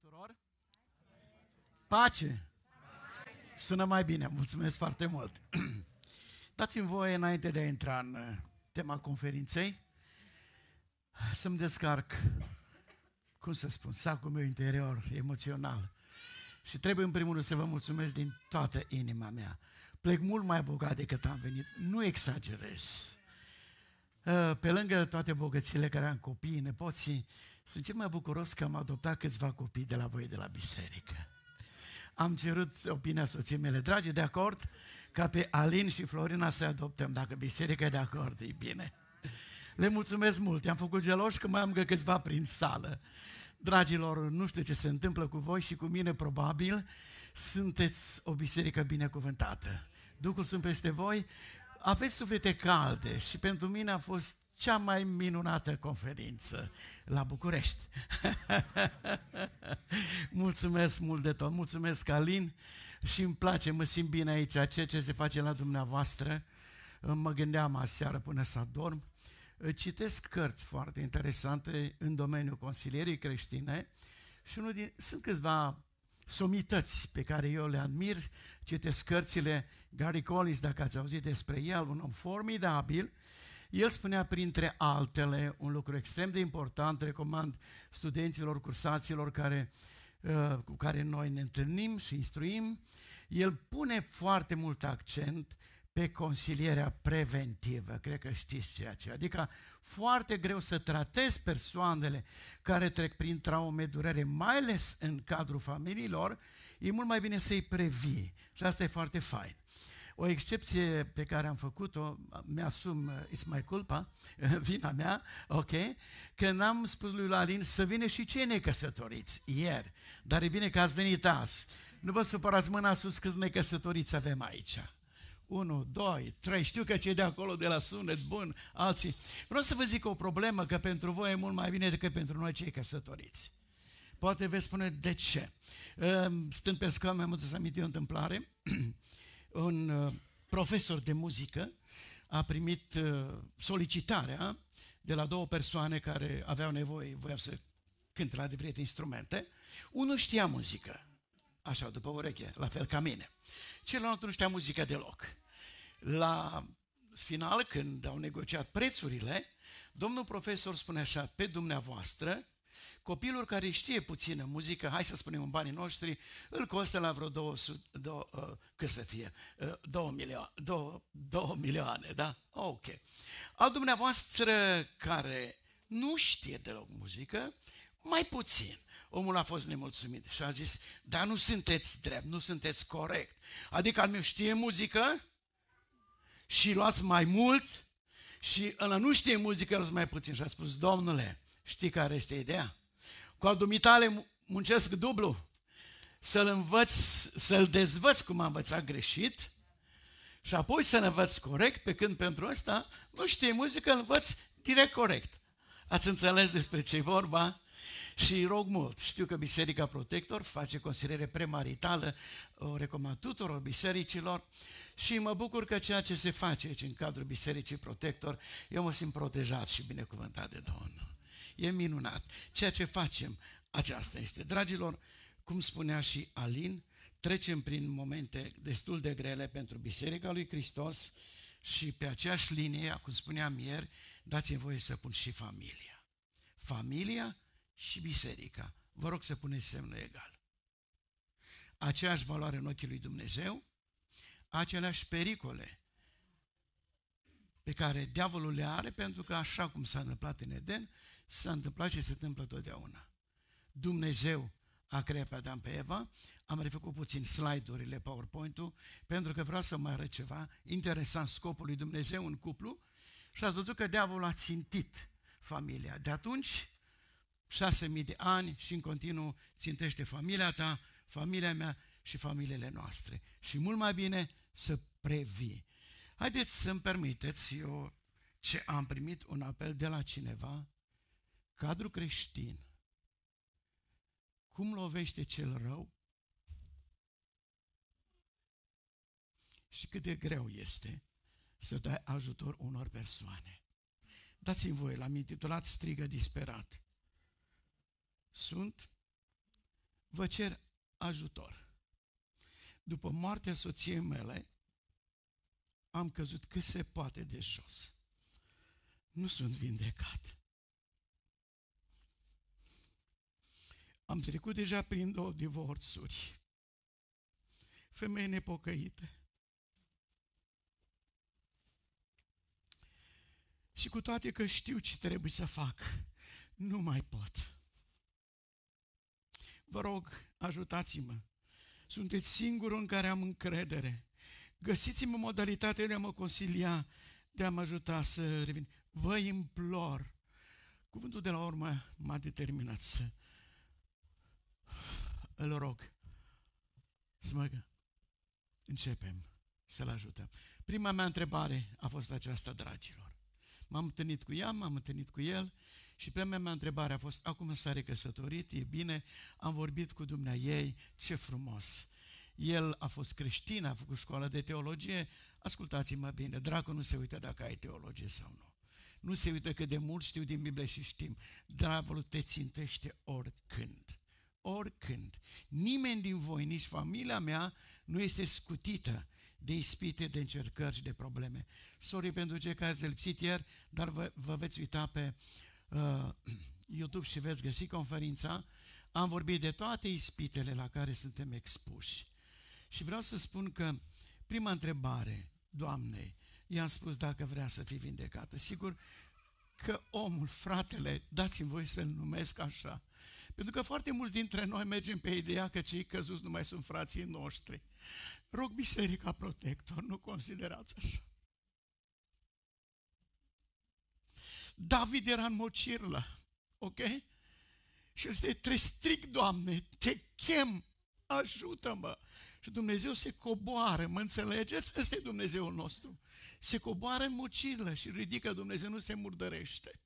tuturor! Pace! Sună mai bine, mulțumesc foarte mult! Dați-mi voie, înainte de a intra în uh, tema conferinței, să-mi descarc, cum să spun, sacul meu interior, emoțional. Și trebuie în primul rând să vă mulțumesc din toată inima mea. Plec mult mai bogat decât am venit, nu exagerez. Uh, pe lângă toate bogățile care am copiii, nepoții, sunt cel mai bucuros că am adoptat câțiva copii de la voi, de la biserică. Am cerut opinia soției mele, dragi, de acord ca pe Alin și Florina să adoptăm, dacă biserica e de acord, e bine. Le mulțumesc mult, am făcut geloși că mai am câțiva prin sală. Dragilor, nu știu ce se întâmplă cu voi și cu mine, probabil, sunteți o biserică binecuvântată. Duhul sunt peste voi, aveți suflete calde și pentru mine a fost cea mai minunată conferință la București. mulțumesc mult de tot, mulțumesc Alin și îmi place, mă simt bine aici, ceea ce se face la dumneavoastră. Uh, mă gândeam aseară până să adorm. Uh, citesc cărți foarte interesante în domeniul consilierii creștine și unul din, sunt câțiva somități pe care eu le admir. Citesc cărțile Gary Collins, dacă ați auzit despre el, un om formidabil, el spunea printre altele un lucru extrem de important, recomand studenților, cursaților care, uh, cu care noi ne întâlnim și instruim, el pune foarte mult accent pe consilierea preventivă, cred că știți ceea ce, adică foarte greu să tratezi persoanele care trec prin traume, durere, mai ales în cadrul familiilor, e mult mai bine să-i previi și asta e foarte fain. O excepție pe care am făcut-o, mi-asum, uh, it's my culpa, vina mea, ok, că n-am spus lui Lalin să vină și cei necăsătoriți ieri. Dar e bine că ați venit azi. Nu vă supărați mâna sus câți necăsătoriți avem aici. Unu, doi, trei. știu că cei de acolo de la sunet bun, alții. Vreau să vă zic o problemă, că pentru voi e mult mai bine decât pentru noi cei căsătoriți. Poate veți spune de ce. Stând pe scaun, mi-am adus aminte o întâmplare un uh, profesor de muzică a primit uh, solicitarea de la două persoane care aveau nevoie, voiau să cânte la diferite instrumente. Unul știa muzică, așa, după ureche, la fel ca mine. Celălalt nu știa muzică deloc. La final, când au negociat prețurile, domnul profesor spune așa, pe dumneavoastră Copilul care știe puțină muzică, hai să spunem în banii noștri, îl costă la vreo 200, do, uh, cât să fie, 2 uh, 2, milioane, da? Ok. Al dumneavoastră care nu știe deloc muzică, mai puțin. Omul a fost nemulțumit și a zis, dar nu sunteți drept, nu sunteți corect. Adică al meu știe muzică și luați mai mult și ăla nu știe muzică, luați mai puțin. Și a spus, domnule, știi care este ideea? Cu al dumitale muncesc dublu. Să-l învăț, să-l dezvăț cum am învățat greșit și apoi să-l învăț corect, pe când pentru asta nu știi muzică, învăț direct corect. Ați înțeles despre ce vorba? Și rog mult, știu că Biserica Protector face consiliere premaritală, o recomand tuturor bisericilor și mă bucur că ceea ce se face aici în cadrul Bisericii Protector, eu mă simt protejat și binecuvântat de Domnul. E minunat. Ceea ce facem, aceasta este. Dragilor, cum spunea și Alin, trecem prin momente destul de grele pentru Biserica lui Hristos și pe aceeași linie, cum spuneam ieri, dați-mi voie să pun și familia. Familia și biserica. Vă rog să puneți semnul egal. Aceeași valoare în ochii lui Dumnezeu, aceleași pericole pe care diavolul le are, pentru că așa cum s-a întâmplat în Eden, S-a întâmplat și se întâmplă totdeauna. Dumnezeu a creat pe Adam pe Eva, am refăcut puțin slide-urile, PowerPoint-ul, pentru că vreau să mai arăt ceva interesant scopul lui Dumnezeu în cuplu și ați văzut că diavolul a țintit familia. De atunci, șase mii de ani și în continuu țintește familia ta, familia mea și familiile noastre. Și mult mai bine să previi. Haideți să-mi permiteți eu ce am primit un apel de la cineva cadru creștin, cum lovește cel rău și cât de greu este să dai ajutor unor persoane. Dați-mi voi, l-am intitulat Strigă disperat. Sunt, vă cer ajutor. După moartea soției mele, am căzut cât se poate de jos. Nu sunt vindecat. Am trecut deja prin două divorțuri. Femeie nepocăită. Și cu toate că știu ce trebuie să fac, nu mai pot. Vă rog, ajutați-mă. Sunteți singurul în care am încredere. găsiți mă modalitatea de a mă consilia, de a mă ajuta să revin. Vă implor. Cuvântul de la urmă m-a determinat să îl rog. mă începem să-l ajutăm. Prima mea întrebare a fost aceasta, dragilor. M-am întâlnit cu ea, m-am întâlnit cu el și prima mea întrebare a fost, acum s-a recăsătorit, e bine, am vorbit cu dumnea ei, ce frumos. El a fost creștin, a făcut școală de teologie. Ascultați-mă bine, dracul nu se uită dacă ai teologie sau nu. Nu se uită că de mult știu din Biblie și știm. Dracul te țintește oricând oricând. Nimeni din voi, nici familia mea, nu este scutită de ispite, de încercări și de probleme. Sorry pentru cei care ați lipsit ieri, dar vă, vă veți uita pe uh, YouTube și veți găsi conferința. Am vorbit de toate ispitele la care suntem expuși. Și vreau să spun că prima întrebare, Doamnei, i-am spus dacă vrea să fii vindecată. Sigur că omul, fratele, dați-mi voi să-l numesc așa, pentru că foarte mulți dintre noi mergem pe ideea că cei căzuți nu mai sunt frații noștri. Rog biserica protector, nu considerați așa. David era în mocirlă, ok? Și este trebuie strict, Doamne, te chem, ajută-mă. Și Dumnezeu se coboară, mă înțelegeți? Ăsta e Dumnezeul nostru. Se coboară în mocirlă și ridică, Dumnezeu nu se murdărește.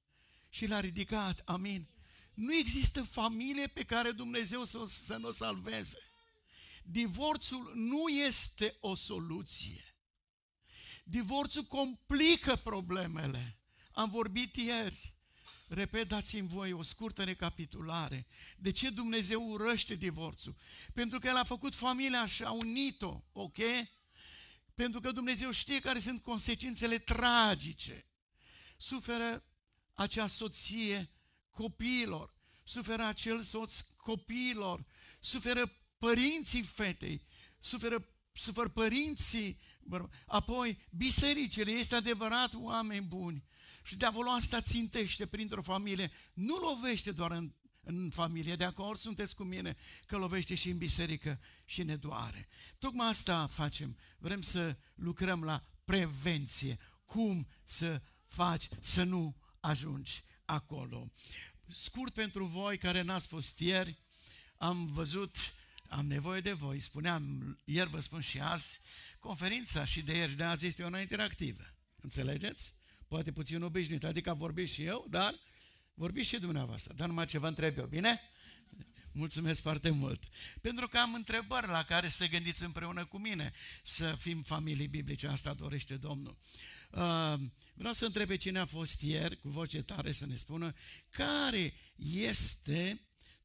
Și l-a ridicat, amin. Nu există familie pe care Dumnezeu să, să nu o salveze. Divorțul nu este o soluție. Divorțul complică problemele. Am vorbit ieri. Repet, dați-mi voi o scurtă recapitulare. De ce Dumnezeu urăște divorțul? Pentru că El a făcut familia și a unit-o, ok? Pentru că Dumnezeu știe care sunt consecințele tragice. Suferă acea soție copiilor, suferă acel soț copiilor, suferă părinții fetei, suferă, suferă părinții, apoi bisericile, este adevărat oameni buni. Și diavolul asta țintește printr-o familie, nu lovește doar în, în familie, de acord sunteți cu mine că lovește și în biserică și ne doare. Tocmai asta facem, vrem să lucrăm la prevenție, cum să faci să nu ajungi acolo. Scurt pentru voi care n-ați fost ieri, am văzut, am nevoie de voi, spuneam, ieri vă spun și azi, conferința și de ieri de azi este una interactivă. Înțelegeți? Poate puțin obișnuit, adică a vorbit și eu, dar vorbiți și dumneavoastră, dar numai ce vă întreb eu, bine? Mulțumesc foarte mult. Pentru că am întrebări la care să gândiți împreună cu mine, să fim familii biblice, asta dorește Domnul. Ehm, vreau să întrebe cine a fost ieri, cu voce tare să ne spună, care este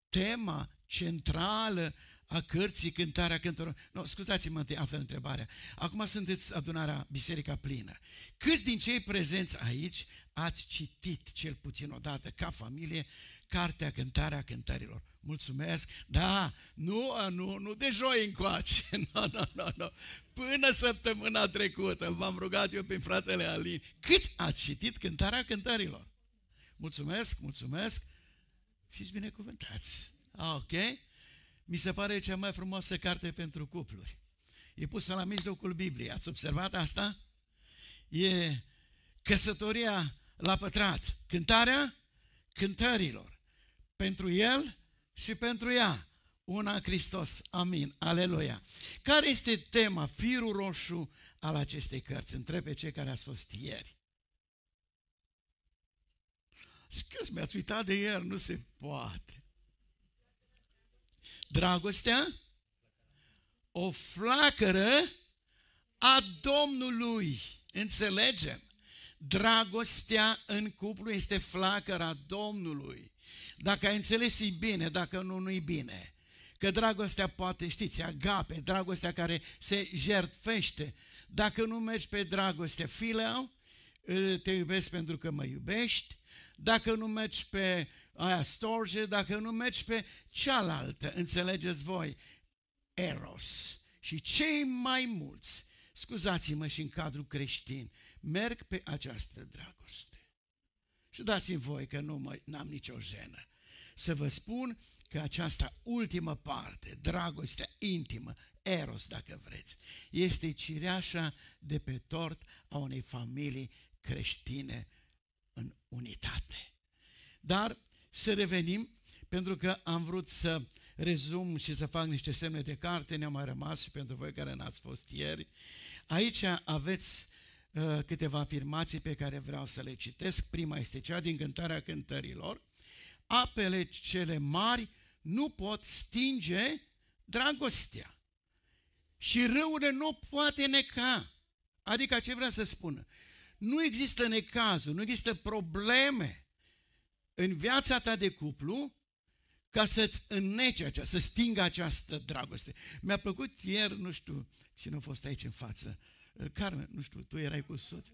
tema centrală a cărții Cântarea Cântărilor. No, scuzați-mă altfel întrebarea. Acum sunteți adunarea Biserica Plină. Câți din cei prezenți aici ați citit cel puțin o dată ca familie Cartea Cântarea Cântărilor. Mulțumesc. Da, nu, nu, nu de joi încoace. No, no, no, no. Până săptămâna trecută v-am rugat eu prin fratele Alin. Cât ați citit Cântarea Cântărilor? Mulțumesc, mulțumesc. Fiți binecuvântați. ok? Mi se pare cea mai frumoasă carte pentru cupluri. E pusă la mijlocul Bibliei. Ați observat asta? E căsătoria la pătrat. Cântarea cântărilor pentru el și pentru ea. Una în Hristos. Amin. Aleluia. Care este tema, firul roșu al acestei cărți? Întreb pe cei care ați fost ieri. Scuze, mi-ați uitat de ieri, nu se poate. Dragostea? O flacără a Domnului. Înțelegem? Dragostea în cuplu este flacăra Domnului. Dacă ai înțeles, e bine, dacă nu, nu-i bine. Că dragostea poate, știți, agape, dragostea care se jertfește. Dacă nu mergi pe dragoste, fileu, te iubesc pentru că mă iubești. Dacă nu mergi pe aia storge, dacă nu mergi pe cealaltă, înțelegeți voi, eros. Și cei mai mulți, scuzați-mă și în cadrul creștin, merg pe această dragoste. Și dați-mi voi că nu mă, n-am nicio jenă. Să vă spun că această ultimă parte, dragostea intimă, eros dacă vreți, este cireașa de pe tort a unei familii creștine în unitate. Dar să revenim, pentru că am vrut să rezum și să fac niște semne de carte, ne-au mai rămas și pentru voi care n-ați fost ieri. Aici aveți Eh, câteva afirmații pe care vreau să le citesc. Prima este cea din cântarea cântărilor. Apele cele mari nu pot stinge dragostea și râurile nu poate neca. Adică ce vrea să spună? Nu există necazuri, nu există probleme în viața ta de cuplu ca să-ți înnece aceasta, să stingă această dragoste. Mi-a plăcut ieri, nu știu cine a fost aici în față, uh, Carmen, nu știu, tu erai cu soț.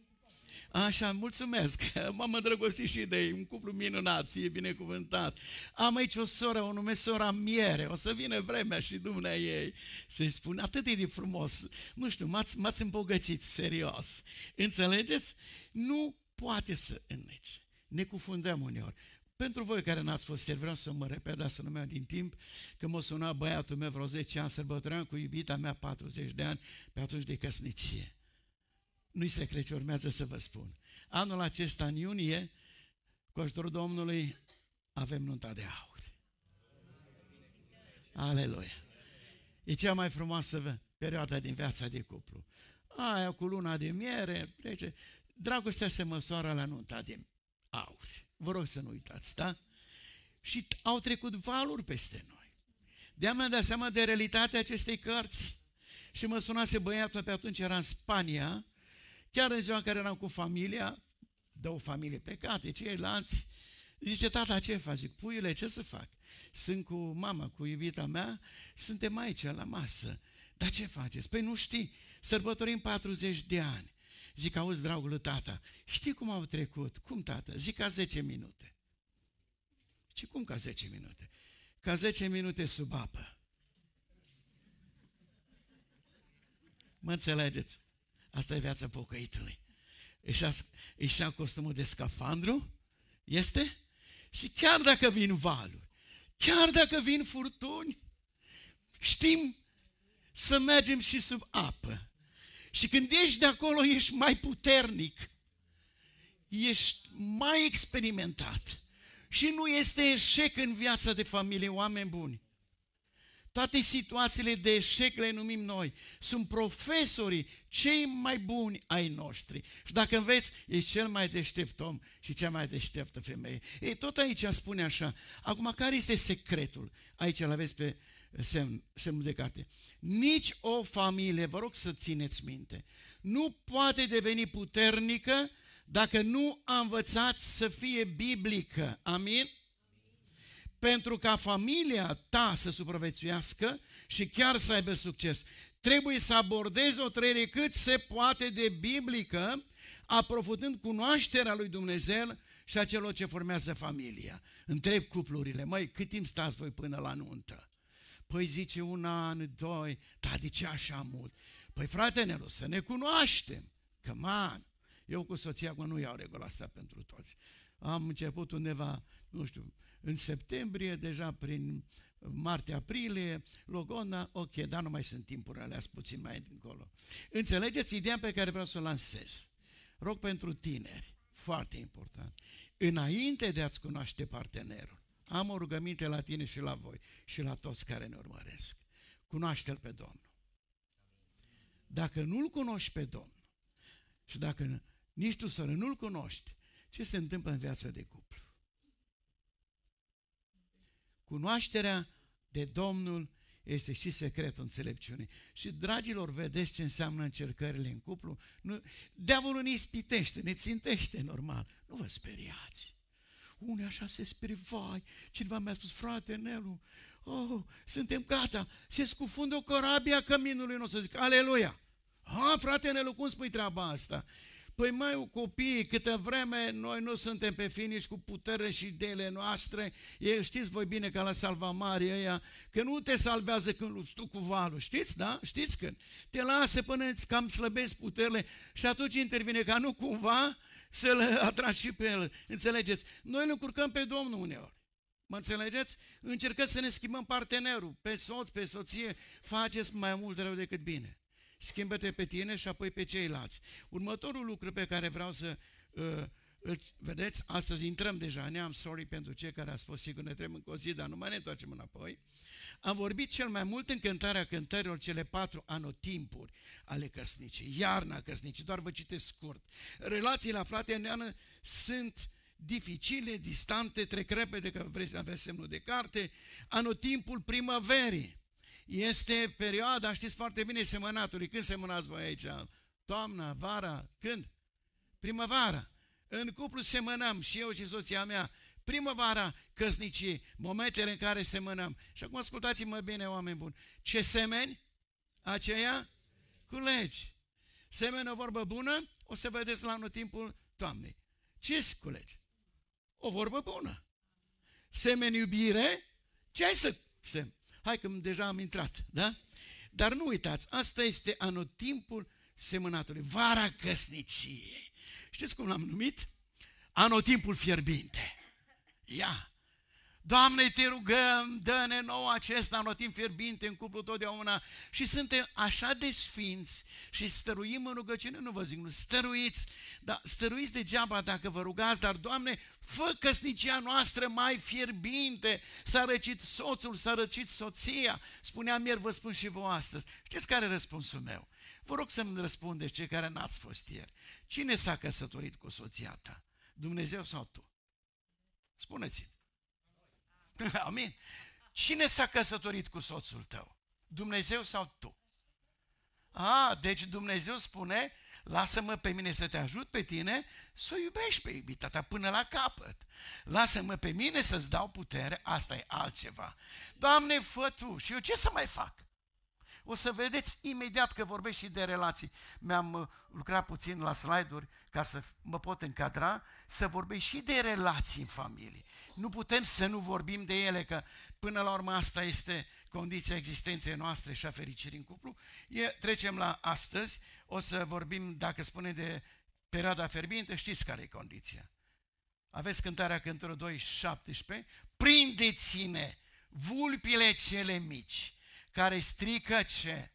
Așa, mulțumesc, m-am îndrăgostit și de ei, un cuplu minunat, fie binecuvântat. Am aici o soră, o numesc sora Miere, o să vină vremea și dumnea ei. i spun, atât de frumos, nu știu, m-ați, m-ați îmbogățit, serios. Înțelegeți? Nu poate să înnece. Ne cufundăm uneori. Pentru voi care n-ați fost ieri, vreau să mă repet, dar să nu mai din timp, că mă suna băiatul meu vreo 10 ani, sărbătoream cu iubita mea 40 de ani pe atunci de căsnicie. Nu-i secret ce urmează să vă spun. Anul acesta, în iunie, cu ajutorul Domnului, avem nunta de aur. Aleluia! E cea mai frumoasă perioadă din viața de cuplu. Aia cu luna de miere, trece. Dragostea se măsoară la nunta de aur. Vă rog să nu uitați, da? Și au trecut valuri peste noi. De-a mi-am dat seama de realitatea acestei cărți. Și mă sunase băiatul pe atunci, era în Spania, chiar în ziua în care eram cu familia, de o familie plecată, ceilalți, zice, tata, ce faci? Zic, puiule, ce să fac? Sunt cu mama, cu iubita mea, suntem aici la masă. Dar ce faceți? Păi nu știi, sărbătorim 40 de ani. Zic, auzi, dragul lui tata, știi cum au trecut? Cum, tată? Zic, ca 10 minute. Și cum ca 10 minute? Ca 10 minute sub apă. Mă înțelegeți? Asta e viața pocăitului. Își ia, își ia costumul de scafandru, este? Și chiar dacă vin valuri, chiar dacă vin furtuni, știm să mergem și sub apă. Și când ești de acolo, ești mai puternic, ești mai experimentat. Și nu este eșec în viața de familie, oameni buni. Toate situațiile de eșec le numim noi. Sunt profesorii cei mai buni ai noștri. Și dacă înveți, e cel mai deștept om și cea mai deșteptă femeie. E tot aici spune așa. Acum, care este secretul? Aici îl aveți pe semn, semnul de carte. Nici o familie, vă rog să țineți minte, nu poate deveni puternică dacă nu a învățat să fie biblică. Amin? Pentru ca familia ta să supraviețuiască și chiar să aibă succes, trebuie să abordezi o trăire cât se poate de biblică, aprofundând cunoașterea lui Dumnezeu și a celor ce formează familia. Întreb cuplurile, măi, cât timp stați voi până la nuntă? Păi zice un an, doi, dar de ce așa mult? Păi frate Nelu, să ne cunoaștem, că man, eu cu soția mă nu iau regula asta pentru toți. Am început undeva, nu știu, în septembrie, deja prin martie-aprilie, Logona, ok, dar nu mai sunt timpuri alea, puțin mai încolo. Înțelegeți ideea pe care vreau să o lansez. Rog pentru tineri, foarte important, înainte de a-ți cunoaște partenerul, am o rugăminte la tine și la voi și la toți care ne urmăresc. Cunoaște-L pe Domnul. Dacă nu-L cunoști pe Domnul și dacă nici tu, soră, nu-L cunoști, ce se întâmplă în viața de cuplu? Cunoașterea de Domnul este și secretul înțelepciunii. Și, dragilor, vedeți ce înseamnă încercările în cuplu? Nu, deavolul ne ispitește, ne țintește, normal. Nu vă speriați. Unii așa se sperie, vai, cineva mi-a spus, frate Nelu, oh, suntem gata, se scufundă o corabia căminului nostru, zic, aleluia. Ha, frate Nelu, cum spui treaba asta? Păi mai copii câtă vreme noi nu suntem pe finish cu putere și ideile noastre, e, știți voi bine că la mare ăia, că nu te salvează când lupți tu cu valul, știți, da? Știți când? Te lasă până îți cam slăbesc puterile și atunci intervine ca nu cumva să-L atragi și pe El. Înțelegeți? Noi nu încurcăm pe Domnul uneori. Mă înțelegeți? Încercăm să ne schimbăm partenerul, pe soț, pe soție, faceți mai mult rău decât bine. Schimbă-te pe tine și apoi pe ceilalți. Următorul lucru pe care vreau să uh, îl vedeți, astăzi intrăm deja, ne-am sorry pentru cei care ați fost sigur, ne trebuie încă o zi, dar nu mai ne întoarcem înapoi. Uh, am vorbit cel mai mult în cântarea cântărilor cele patru anotimpuri ale căsnicii, iarna căsnicii, doar vă citesc scurt. Relațiile aflate în iarnă sunt dificile, distante, trec repede că vreți să aveți semnul de carte, anotimpul primăverii. Este perioada, știți foarte bine, semănatului. Când semănați voi aici? Toamna, vara, când? Primăvara. În cuplu semănam și eu și soția mea primăvara, căsnicii, momentele în care semănăm. Și acum ascultați-mă bine, oameni buni. Ce semeni? Aceea? Culegi. Semeni o vorbă bună, o să vedeți la anul timpul toamnei. Ce culegi? O vorbă bună. Semeni iubire, ce ai să semn? Hai că deja am intrat, da? Dar nu uitați, asta este anotimpul semănatului, vara căsniciei. Știți cum l-am numit? Anotimpul fierbinte. Ia! Doamne, te rugăm, dă-ne nou acesta anotim fierbinte în cuplu totdeauna și suntem așa de sfinți și stăruim în rugăciune, nu vă zic, nu stăruiți, dar stăruiți degeaba dacă vă rugați, dar Doamne, fă căsnicia noastră mai fierbinte, s-a răcit soțul, s-a răcit soția, spuneam ieri, vă spun și voi astăzi. Știți care e răspunsul meu? Vă rog să-mi răspundeți cei care n-ați fost ieri. Cine s-a căsătorit cu soția ta? Dumnezeu sau tu? Spuneți. Amin. Cine s-a căsătorit cu soțul tău? Dumnezeu sau tu? A, deci Dumnezeu spune, lasă-mă pe mine să te ajut pe tine să o iubești pe iubita ta până la capăt. Lasă-mă pe mine să-ți dau putere, asta e altceva. Doamne, fă tu și eu ce să mai fac? O să vedeți imediat că vorbesc și de relații. Mi-am uh, lucrat puțin la slide-uri ca să mă pot încadra, să vorbesc și de relații în familie. Nu putem să nu vorbim de ele, că până la urmă asta este condiția existenței noastre și a fericirii în cuplu. E, trecem la astăzi, o să vorbim, dacă spune de perioada ferbinte, știți care e condiția. Aveți cântarea cântărul 2, 17. prindeți-ne vulpile cele mici, care strică ce?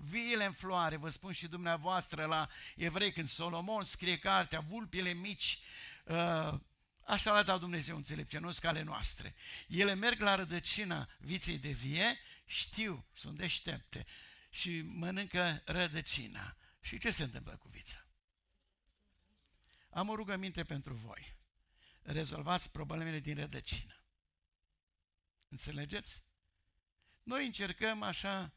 viile în floare, vă spun și dumneavoastră la evrei, când Solomon scrie cartea, vulpile mici, uh, așa le-a dat Dumnezeu înțelepciunea, ale noastre. Ele merg la rădăcina viței de vie, știu, sunt deștepte și mănâncă rădăcina. Și ce se întâmplă cu vița? Am o rugăminte pentru voi. Rezolvați problemele din rădăcină. Înțelegeți? Noi încercăm așa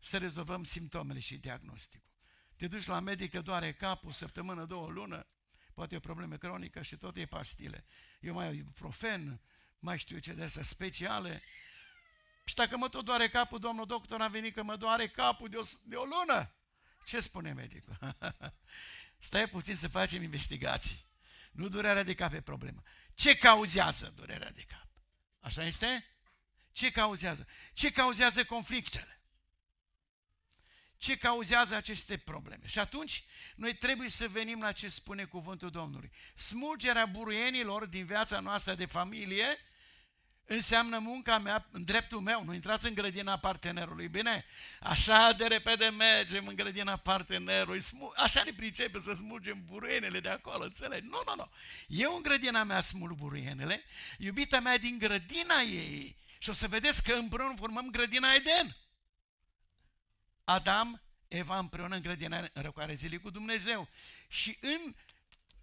să rezolvăm simptomele și diagnosticul. Te duci la medic, că doare capul, săptămână, două, lună, poate e o problemă cronică și tot e pastile. Eu mai am profen, mai știu ce de astea speciale. Și dacă mă tot doare capul, domnul doctor a venit că mă doare capul de o, de o lună. Ce spune medicul? Stai puțin să facem investigații. Nu durerea de cap e problemă. Ce cauzează durerea de cap? Așa este? Ce cauzează? Ce cauzează conflictele? ce cauzează aceste probleme. Și atunci noi trebuie să venim la ce spune cuvântul Domnului. Smulgerea buruienilor din viața noastră de familie înseamnă munca mea în dreptul meu, nu intrați în grădina partenerului, bine? Așa de repede mergem în grădina partenerului, așa ne pricepe să smulgem buruienele de acolo, înțelegi? Nu, nu, nu. Eu în grădina mea smul buruienele, iubita mea din grădina ei și o să vedeți că împreună formăm grădina Eden. Adam, Eva împreună în grădina în răcoare zilei cu Dumnezeu. Și în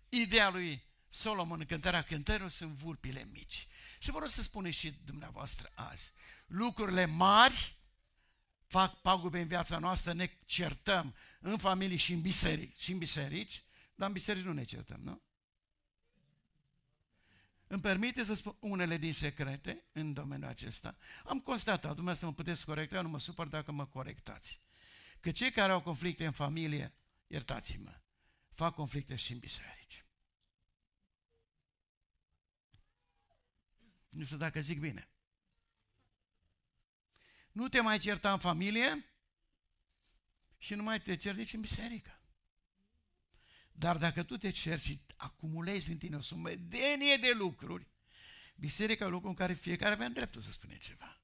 ideea lui Solomon, în cântarea cântărilor, sunt vulpile mici. Și vă rog să spuneți și dumneavoastră azi, lucrurile mari fac pagube în viața noastră, ne certăm în familie și în biserici, și în biserici, dar în biserici nu ne certăm, nu? Îmi permite să spun unele din secrete în domeniul acesta. Am constatat, dumneavoastră mă puteți corecta, eu nu mă supăr dacă mă corectați. Că cei care au conflicte în familie, iertați-mă, fac conflicte și în biserici. Nu știu dacă zic bine. Nu te mai certa în familie și nu mai te cer nici în biserică. Dar dacă tu te ceri și acumulezi în tine o sumedenie de lucruri, biserica e locul în care fiecare avea dreptul să spune ceva.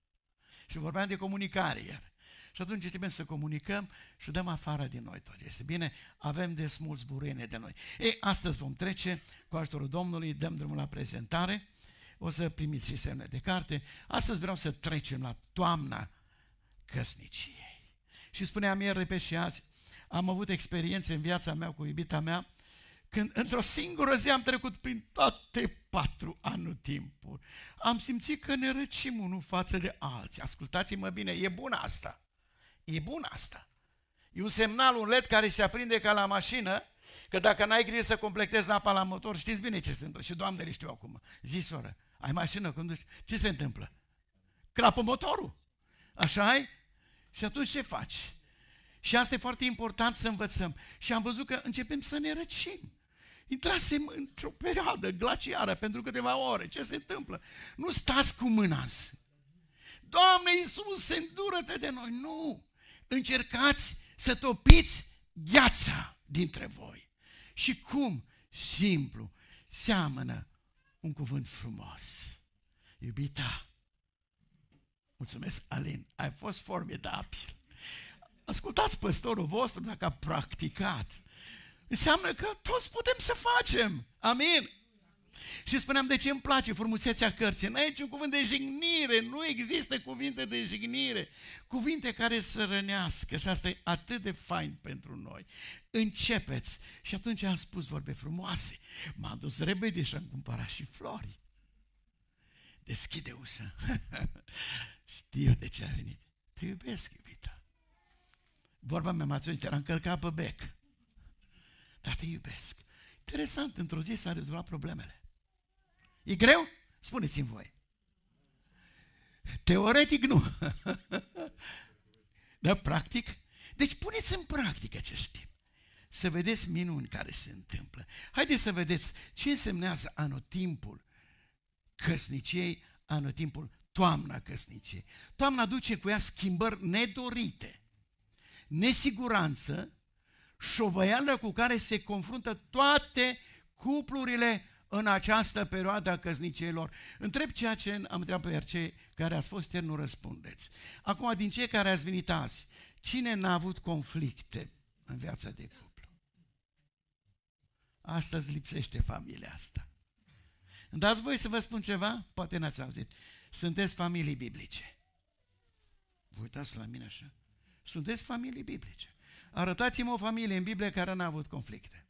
Și vorbeam de comunicare iar. Și atunci trebuie să comunicăm și dăm afară din noi tot. Este bine? Avem des mulți buruiene de noi. Ei, astăzi vom trece cu ajutorul Domnului, dăm drumul la prezentare, o să primiți și semne de carte. Astăzi vreau să trecem la toamna căsniciei. Și spuneam ieri, repede și azi, am avut experiențe în viața mea cu iubita mea, când într-o singură zi am trecut prin toate patru anotimpuri. Am simțit că ne răcim unul față de alții. Ascultați-mă bine, e bună asta. E bun asta. E un semnal, un LED care se aprinde ca la mașină, că dacă n-ai grijă să completezi apa la motor, știți bine ce se întâmplă. Și doamnele știu acum. Zi, soră, ai mașină, conduci. Ce se întâmplă? Crapă motorul. Așa ai? Și atunci ce faci? Și asta e foarte important să învățăm. Și am văzut că începem să ne răcim. Intrasem într-o perioadă glaciară pentru câteva ore. Ce se întâmplă? Nu stați cu mâna Doamne Iisus, îndură-te de noi! Nu! încercați să topiți gheața dintre voi. Și cum? Simplu. Seamănă un cuvânt frumos. Iubita, mulțumesc, Alin, ai fost formidabil. Ascultați păstorul vostru dacă a practicat. Înseamnă că toți putem să facem. Amin. Și spuneam, de ce îmi place frumusețea cărții? N-ai niciun cuvânt de jignire, nu există cuvinte de jignire. Cuvinte care să rănească și asta e atât de fain pentru noi. Începeți. Și atunci am spus vorbe frumoase. M-am dus repede și am cumpărat și flori. Deschide ușa. Știu de ce a venit. Te iubesc, iubita. Vorba mea m-a era încărcat pe bec. Dar te iubesc. Interesant, într-o zi s-a rezolvat problemele. E greu? Spuneți-mi voi. Teoretic nu. Dar practic? Deci puneți în practică acest timp. Să vedeți minuni care se întâmplă. Haideți să vedeți ce însemnează anotimpul căsniciei, anotimpul toamna căsniciei. Toamna duce cu ea schimbări nedorite, nesiguranță, șovăială cu care se confruntă toate cuplurile în această perioadă a căsniciilor? Întreb ceea ce am întrebat pe cei care ați fost ieri, nu răspundeți. Acum, din cei care ați venit azi, cine n-a avut conflicte în viața de cuplu? Astăzi lipsește familia asta. Dați voi să vă spun ceva? Poate n-ați auzit. Sunteți familii biblice. Vă uitați la mine așa? Sunteți familii biblice. Arătați-mi o familie în Biblie care n-a avut conflicte.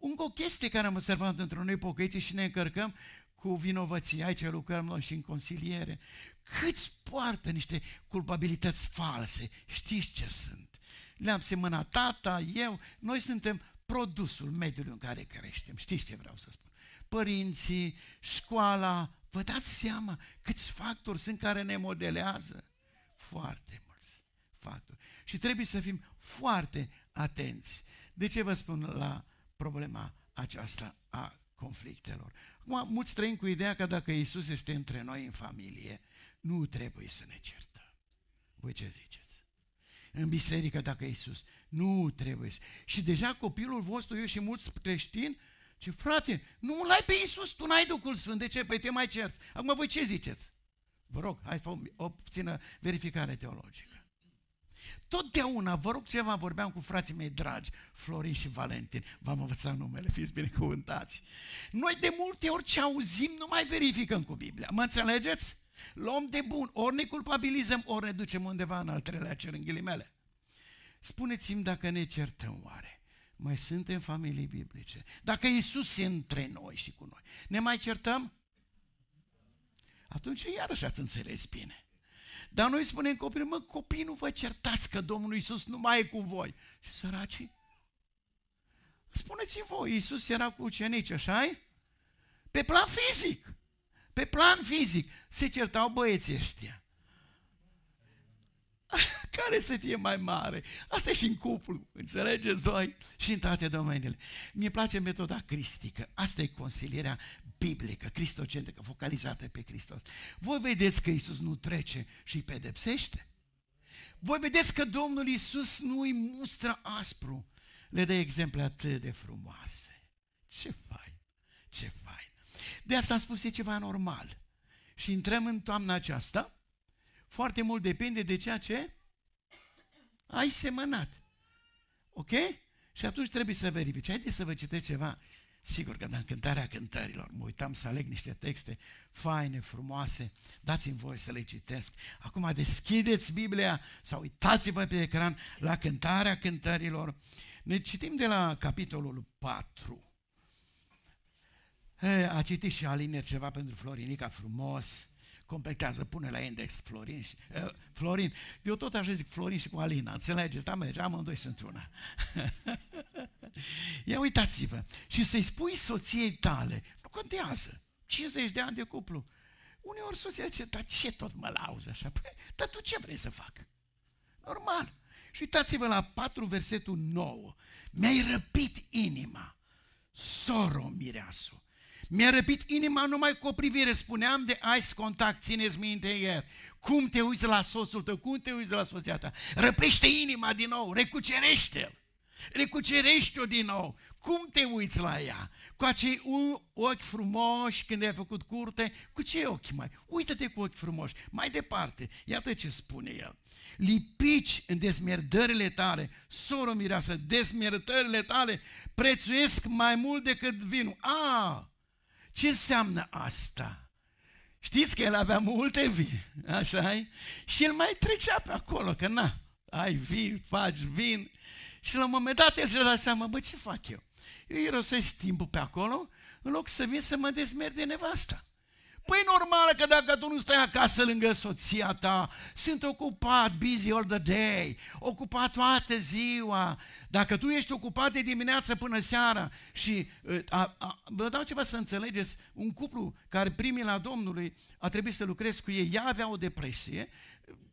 Încă o chestie care am observat într-un noi pocăiții și ne încărcăm cu vinovăția Aici lucrăm noi și în consiliere. Câți poartă niște culpabilități false? Știți ce sunt? Le-am semănat tata, eu. Noi suntem produsul mediului în care creștem. Știți ce vreau să spun? Părinții, școala, vă dați seama câți factori sunt care ne modelează? Foarte mulți factori. Și trebuie să fim foarte atenți. De ce vă spun la problema aceasta a conflictelor. Acum, mulți trăim cu ideea că dacă Isus este între noi în familie, nu trebuie să ne certăm. Voi ce ziceți? În biserică, dacă Isus, nu trebuie să... Și deja copilul vostru, eu și mulți creștini, ce frate, nu l ai pe Isus, tu n-ai Duhul Sfânt, de ce? Păi te mai cert? Acum voi ce ziceți? Vă rog, hai să obțină verificare teologică. Totdeauna, vă rog ceva, vorbeam cu frații mei dragi, Florin și Valentin, v-am învățat numele, fiți binecuvântați. Noi de multe ori ce auzim nu mai verificăm cu Biblia, mă înțelegeți? Luăm de bun, ori ne culpabilizăm, ori ne ducem undeva în al treilea cer în ghilimele. Spuneți-mi dacă ne certăm oare. Mai suntem familii biblice. Dacă Isus e între noi și cu noi, ne mai certăm? Atunci iarăși ați înțeles bine. Dar noi spunem copilului, mă, copii, nu vă certați că Domnul Iisus nu mai e cu voi. Și săracii? Spuneți-mi voi, Iisus era cu ucenici, așa -i? Pe plan fizic. Pe plan fizic. Se certau băieții ăștia. Care să fie mai mare? Asta e și în cuplu, înțelegeți voi? Și în toate domeniile. Mi-e place metoda cristică. Asta e consilierea biblică, cristocentrică, focalizată pe Hristos. Voi vedeți că Isus nu trece și îi pedepsește? Voi vedeți că Domnul Isus nu îi mustră aspru, le dă exemple atât de frumoase. Ce fain, ce fain. De asta am spus, e ceva normal. Și intrăm în toamna aceasta, foarte mult depinde de ceea ce ai semănat. Ok? Și atunci trebuie să verifici. Haideți să vă citesc ceva Sigur că da, cântarea cântărilor mă uitam să aleg niște texte faine, frumoase, dați-mi voie să le citesc. Acum deschideți Biblia sau uitați-vă pe ecran la cântarea cântărilor. Ne citim de la capitolul 4. A citit și Aline ceva pentru Florinica frumos, completează, pune la index Florin, și, uh, Florin. Eu tot așa zic Florin și cu Alina, înțelegeți? Da, merge, amândoi sunt una. Ia uitați-vă, și să-i spui soției tale, nu contează, 50 de ani de cuplu. Uneori soția zice, dar ce tot mă lauzi așa? Păi, dar tu ce vrei să fac? Normal. Și uitați-vă la 4 versetul 9. Mi-ai răpit inima, soro mireasul. Mi-a răpit inima numai cu o privire, spuneam de ice contact, țineți minte ieri. Cum te uiți la soțul tău, cum te uiți la soția ta? Răpește inima din nou, recucerește-l. Recucerește-o din nou. Cum te uiți la ea? Cu acei ochi frumoși când ai făcut curte, cu ce ochi mai? Uită-te cu ochi frumoși. Mai departe, iată ce spune el. Lipici în dezmierdările tale, soro mireasă, dezmierdările tale prețuiesc mai mult decât vinul. A, ce înseamnă asta? Știți că el avea multe vii, așa -i? Și el mai trecea pe acolo, că na, ai vii, faci vin. Și la un moment dat el și-a dat seama, bă, ce fac eu? Eu irosesc timpul pe acolo, în loc să vin să mă dezmerg de nevasta. Păi normal că dacă tu nu stai acasă lângă soția ta, sunt ocupat, busy all the day, ocupat toată ziua. Dacă tu ești ocupat de dimineață până seara și ă, a, a, vă dau ceva să înțelegeți, un cuplu care primi la Domnului a trebuit să lucrezi cu ei, ea avea o depresie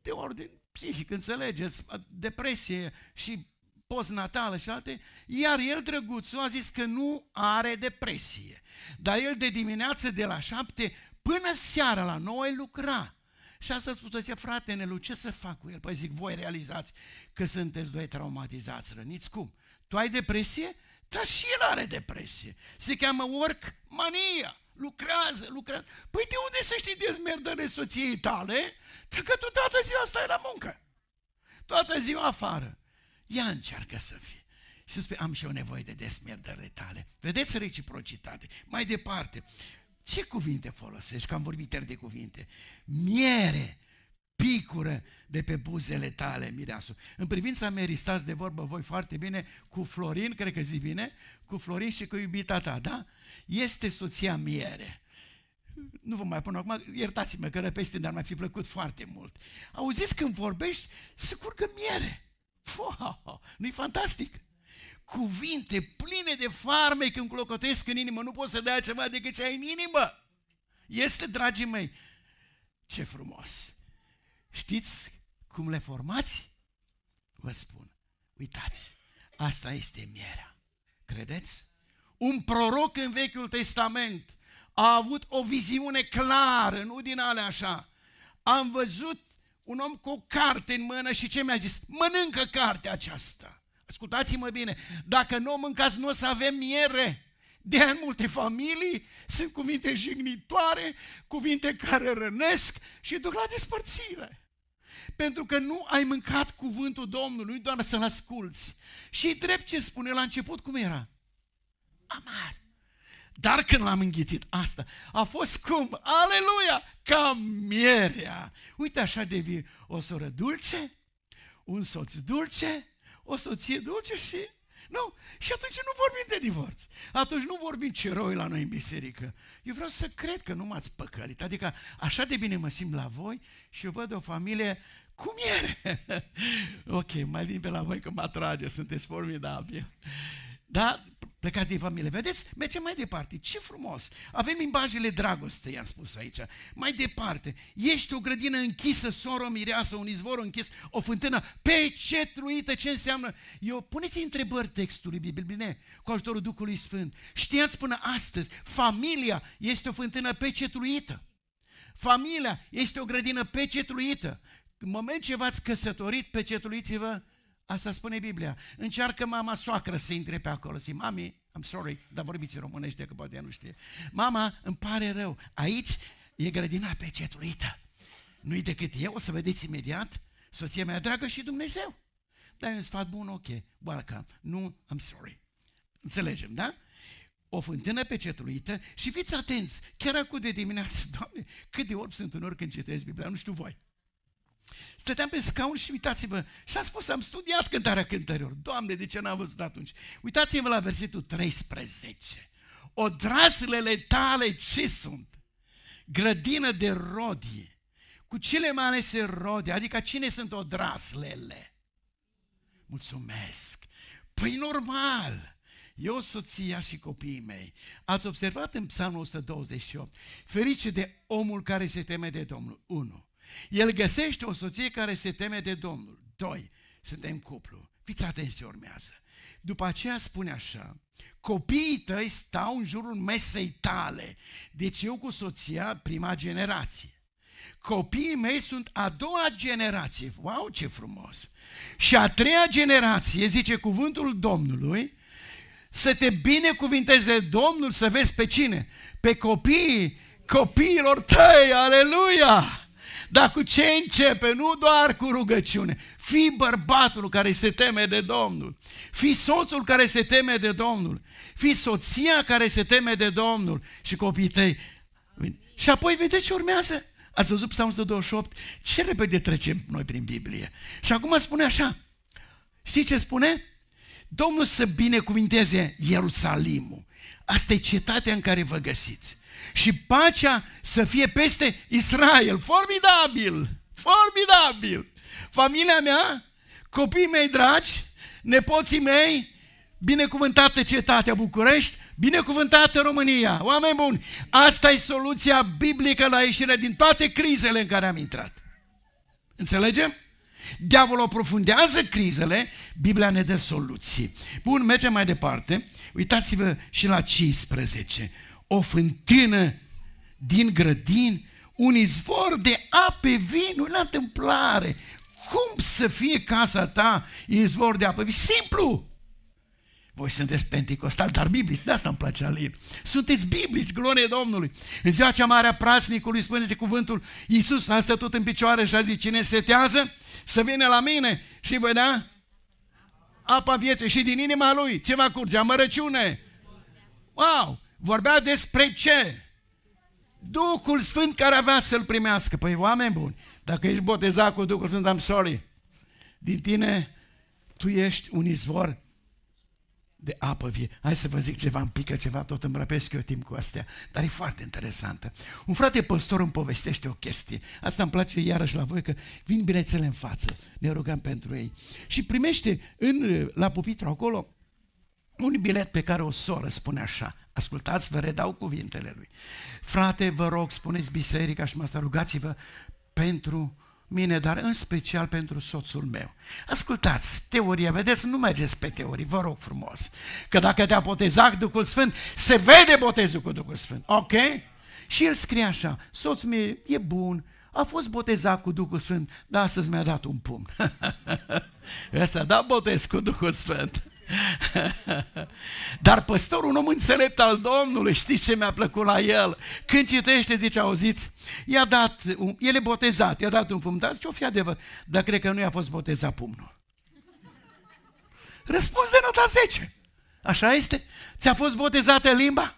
de ordin psihic, înțelegeți, depresie și postnatală și alte, iar el, drăguțul, a zis că nu are depresie. Dar el de dimineață de la șapte Până seara la noi lucra. Și asta spus toți, frate, Nelu, ce să fac cu el? Păi zic, voi realizați că sunteți doi traumatizați, răniți cum? Tu ai depresie? Dar și el are depresie. Se cheamă work mania. Lucrează, lucrează. Păi de unde să știi dezmerdăre soției tale? Dacă tu toată ziua stai la muncă. Toată ziua afară. Ea încearcă să fie. Și să spui, am și eu nevoie de desmierdările tale. Vedeți reciprocitate. Mai departe, ce cuvinte folosești? Că am vorbit ieri de cuvinte. Miere picură de pe buzele tale, mireasul. În privința merii, stați de vorbă voi foarte bine cu Florin, cred că zic bine, cu Florin și cu iubita ta, da? Este soția miere nu vă mai pun acum, iertați-mă că răpeste, dar mi-a fi plăcut foarte mult. Auziți când vorbești, se curgă miere. Wow, nu-i fantastic? cuvinte pline de farme când clocotesc în inimă, nu poți să dea ceva decât ce ai în inimă. Este, dragii mei, ce frumos! Știți cum le formați? Vă spun, uitați, asta este mierea. Credeți? Un proroc în Vechiul Testament a avut o viziune clară, nu din alea așa. Am văzut un om cu o carte în mână și ce mi-a zis? Mănâncă cartea aceasta. Ascultați-mă bine, dacă nu o mâncați, nu o să avem miere. De în multe familii sunt cuvinte jignitoare, cuvinte care rănesc și duc la despărțire. Pentru că nu ai mâncat cuvântul Domnului, doar să-L asculți. Și drept ce spune la început, cum era? Amar. Dar când l-am înghițit, asta a fost cum? Aleluia! Ca mierea! Uite așa devii o soră dulce, un soț dulce, o soție dulce și... Nu, și atunci nu vorbim de divorț. Atunci nu vorbim ce rău la noi în biserică. Eu vreau să cred că nu m-ați păcălit. Adică așa de bine mă simt la voi și eu văd o familie cum e? ok, mai vin pe la voi că mă atrage, sunteți formidabili. Da? Plecați din familie. Vedeți? Mergem mai departe. Ce frumos! Avem limbajele dragoste, i-am spus aici. Mai departe. Ești o grădină închisă, soră mireasă, un izvor închis, o fântână pecetruită. Ce înseamnă? Eu puneți întrebări textului bine, cu ajutorul Duhului Sfânt. Știați până astăzi, familia este o fântână pecetruită. Familia este o grădină pecetruită. În moment ce v-ați căsătorit, pecetruiți-vă Asta spune Biblia. Încearcă mama soacră să intre pe acolo. Zic, mami, I'm sorry, dar vorbiți românește, că poate ea nu știe. Mama, îmi pare rău, aici e grădina pecetuită. Nu-i decât eu, o să vedeți imediat, soția mea dragă și Dumnezeu. Dar e un sfat bun, ok, welcome. Nu, I'm sorry. Înțelegem, da? o fântână pecetuită și fiți atenți, chiar acum de dimineață, Doamne, cât de orb sunt uneori când citesc Biblia, nu știu voi. Stăteam pe scaun și uitați-vă, și am spus, am studiat cântarea cântărilor. Doamne, de ce n-am văzut atunci? Uitați-vă la versetul 13. Odraslele tale ce sunt? Grădină de rodie. Cu cele mai alese rode, adică cine sunt odraslele? Mulțumesc! Păi normal! Eu, soția și copiii mei, ați observat în psalmul 128, ferice de omul care se teme de Domnul. 1. El găsește o soție care se teme de Domnul. Doi, suntem cuplu. Fiți atenți ce urmează. După aceea spune așa, copiii tăi stau în jurul mesei tale. Deci eu cu soția, prima generație. Copiii mei sunt a doua generație. Wow, ce frumos! Și a treia generație, zice cuvântul Domnului, să te binecuvinteze Domnul, să vezi pe cine? Pe copiii copiilor tăi, aleluia! Dar cu ce începe? Nu doar cu rugăciune. Fii bărbatul care se teme de Domnul. Fii soțul care se teme de Domnul. Fii soția care se teme de Domnul. Și copiii tăi. Și apoi vedeți ce urmează? Ați văzut Psalmul 128? Ce repede trecem noi prin Biblie. Și acum spune așa. Știi ce spune? Domnul să binecuvinteze Ierusalimul. Asta e cetatea în care vă găsiți și pacea să fie peste Israel. Formidabil! Formidabil! Familia mea, copiii mei dragi, nepoții mei, binecuvântată cetatea București, binecuvântată România. Oameni buni, asta e soluția biblică la ieșirea din toate crizele în care am intrat. Înțelegem? Diavolul aprofundează crizele, Biblia ne dă soluții. Bun, mergem mai departe. Uitați-vă și la 15 o fântână din grădin, un izvor de ape vin, la întâmplare. Cum să fie casa ta izvor de apă? Simplu! Voi sunteți pentecostali, dar biblici, de asta îmi place Alin. Sunteți biblici, glorie Domnului. În ziua cea mare a prasnicului spune cuvântul, Iisus a stătut în picioare și a zis, cine setează să vină la mine și da apa vieții și din inima lui ce va curge? Amărăciune. Wow! Vorbea despre ce? Duhul Sfânt care avea să-l primească. Păi oameni buni, dacă ești botezat cu Duhul Sfânt, am sorry, din tine tu ești un izvor de apă vie. Hai să vă zic ceva, îmi pică ceva, tot îmi răpesc eu timp cu astea, dar e foarte interesantă. Un frate păstor îmi povestește o chestie. Asta îmi place iarăși la voi, că vin bilețele în față, ne rugăm pentru ei. Și primește în, la pupitru acolo un bilet pe care o soră spune așa, ascultați, vă redau cuvintele lui. Frate, vă rog, spuneți biserica și asta rugați-vă pentru mine, dar în special pentru soțul meu. Ascultați, teoria, vedeți, nu mergeți pe teorii, vă rog frumos. Că dacă te-a botezat Duhul Sfânt, se vede botezul cu Duhul Sfânt, ok? Și el scrie așa, soțul meu e bun, a fost botezat cu Duhul Sfânt, dar astăzi mi-a dat un pumn. Ăsta da, botez cu Duhul Sfânt. Dar păstorul, un om înțelept al Domnului, știți ce mi-a plăcut la el? Când citește, zice, auziți, i-a dat, el e botezat, i-a dat un pumn, dar zice, o fi adevăr, dar cred că nu i-a fost botezat pumnul. Răspuns de nota 10. Așa este? Ți-a fost botezată limba?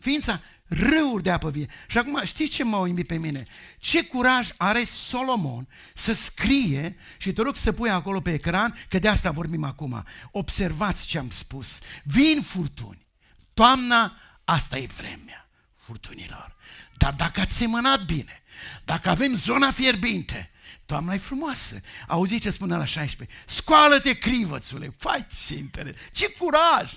ființa, râuri de apă vie. Și acum știți ce m-a uimit pe mine? Ce curaj are Solomon să scrie și te rog să pui acolo pe ecran, că de asta vorbim acum. Observați ce am spus. Vin furtuni. Toamna, asta e vremea furtunilor. Dar dacă ați semănat bine, dacă avem zona fierbinte, Toamna e frumoasă. Auzi ce spune la 16. Scoală-te crivățule, fai țintele, ce curaj!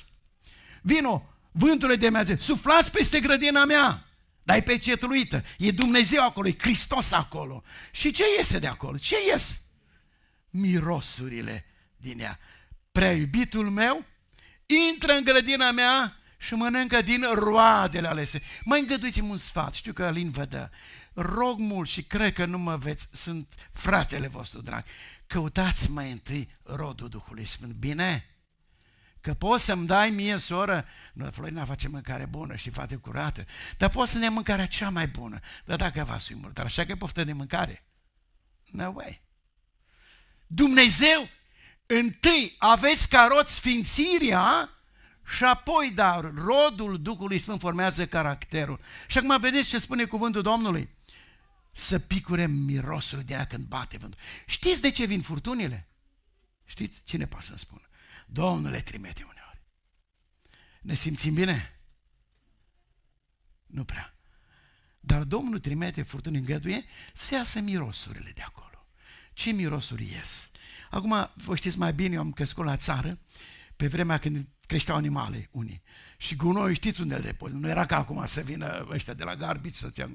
Vino, vânturile de Dumnezeu, suflați peste grădina mea, dar e pecetuită, e Dumnezeu acolo, e Hristos acolo. Și ce iese de acolo? Ce ies? Mirosurile din ea. Prea iubitul meu intră în grădina mea și mănâncă din roadele alese. Mai îngăduiți-mi un sfat, știu că Alin vă dă. Rog mult și cred că nu mă veți, sunt fratele vostru drag. Căutați mai întâi rodul Duhului Sfânt, bine? Că poți să-mi dai mie, soră, nu, Florina face mâncare bună și fată curată, dar poți să ne mâncarea cea mai bună. Dar dacă vasul e Dar așa că e poftă de mâncare. No way. Dumnezeu, întâi aveți ca rod sfințirea și apoi, dar rodul Duhului Sfânt formează caracterul. Și acum vedeți ce spune cuvântul Domnului. Să picure mirosul de aia când bate vântul. Știți de ce vin furtunile? Știți? Cine poate să-mi spună? Domnul le trimite uneori. Ne simțim bine? Nu prea. Dar Domnul trimite furtuni îngăduie să iasă mirosurile de acolo. Ce mirosuri ies? Acum, vă știți mai bine, eu am crescut la țară, pe vremea când creșteau animale unii. Și gunoi, știți unde le depozit. Nu era ca acum să vină ăștia de la garbici să ți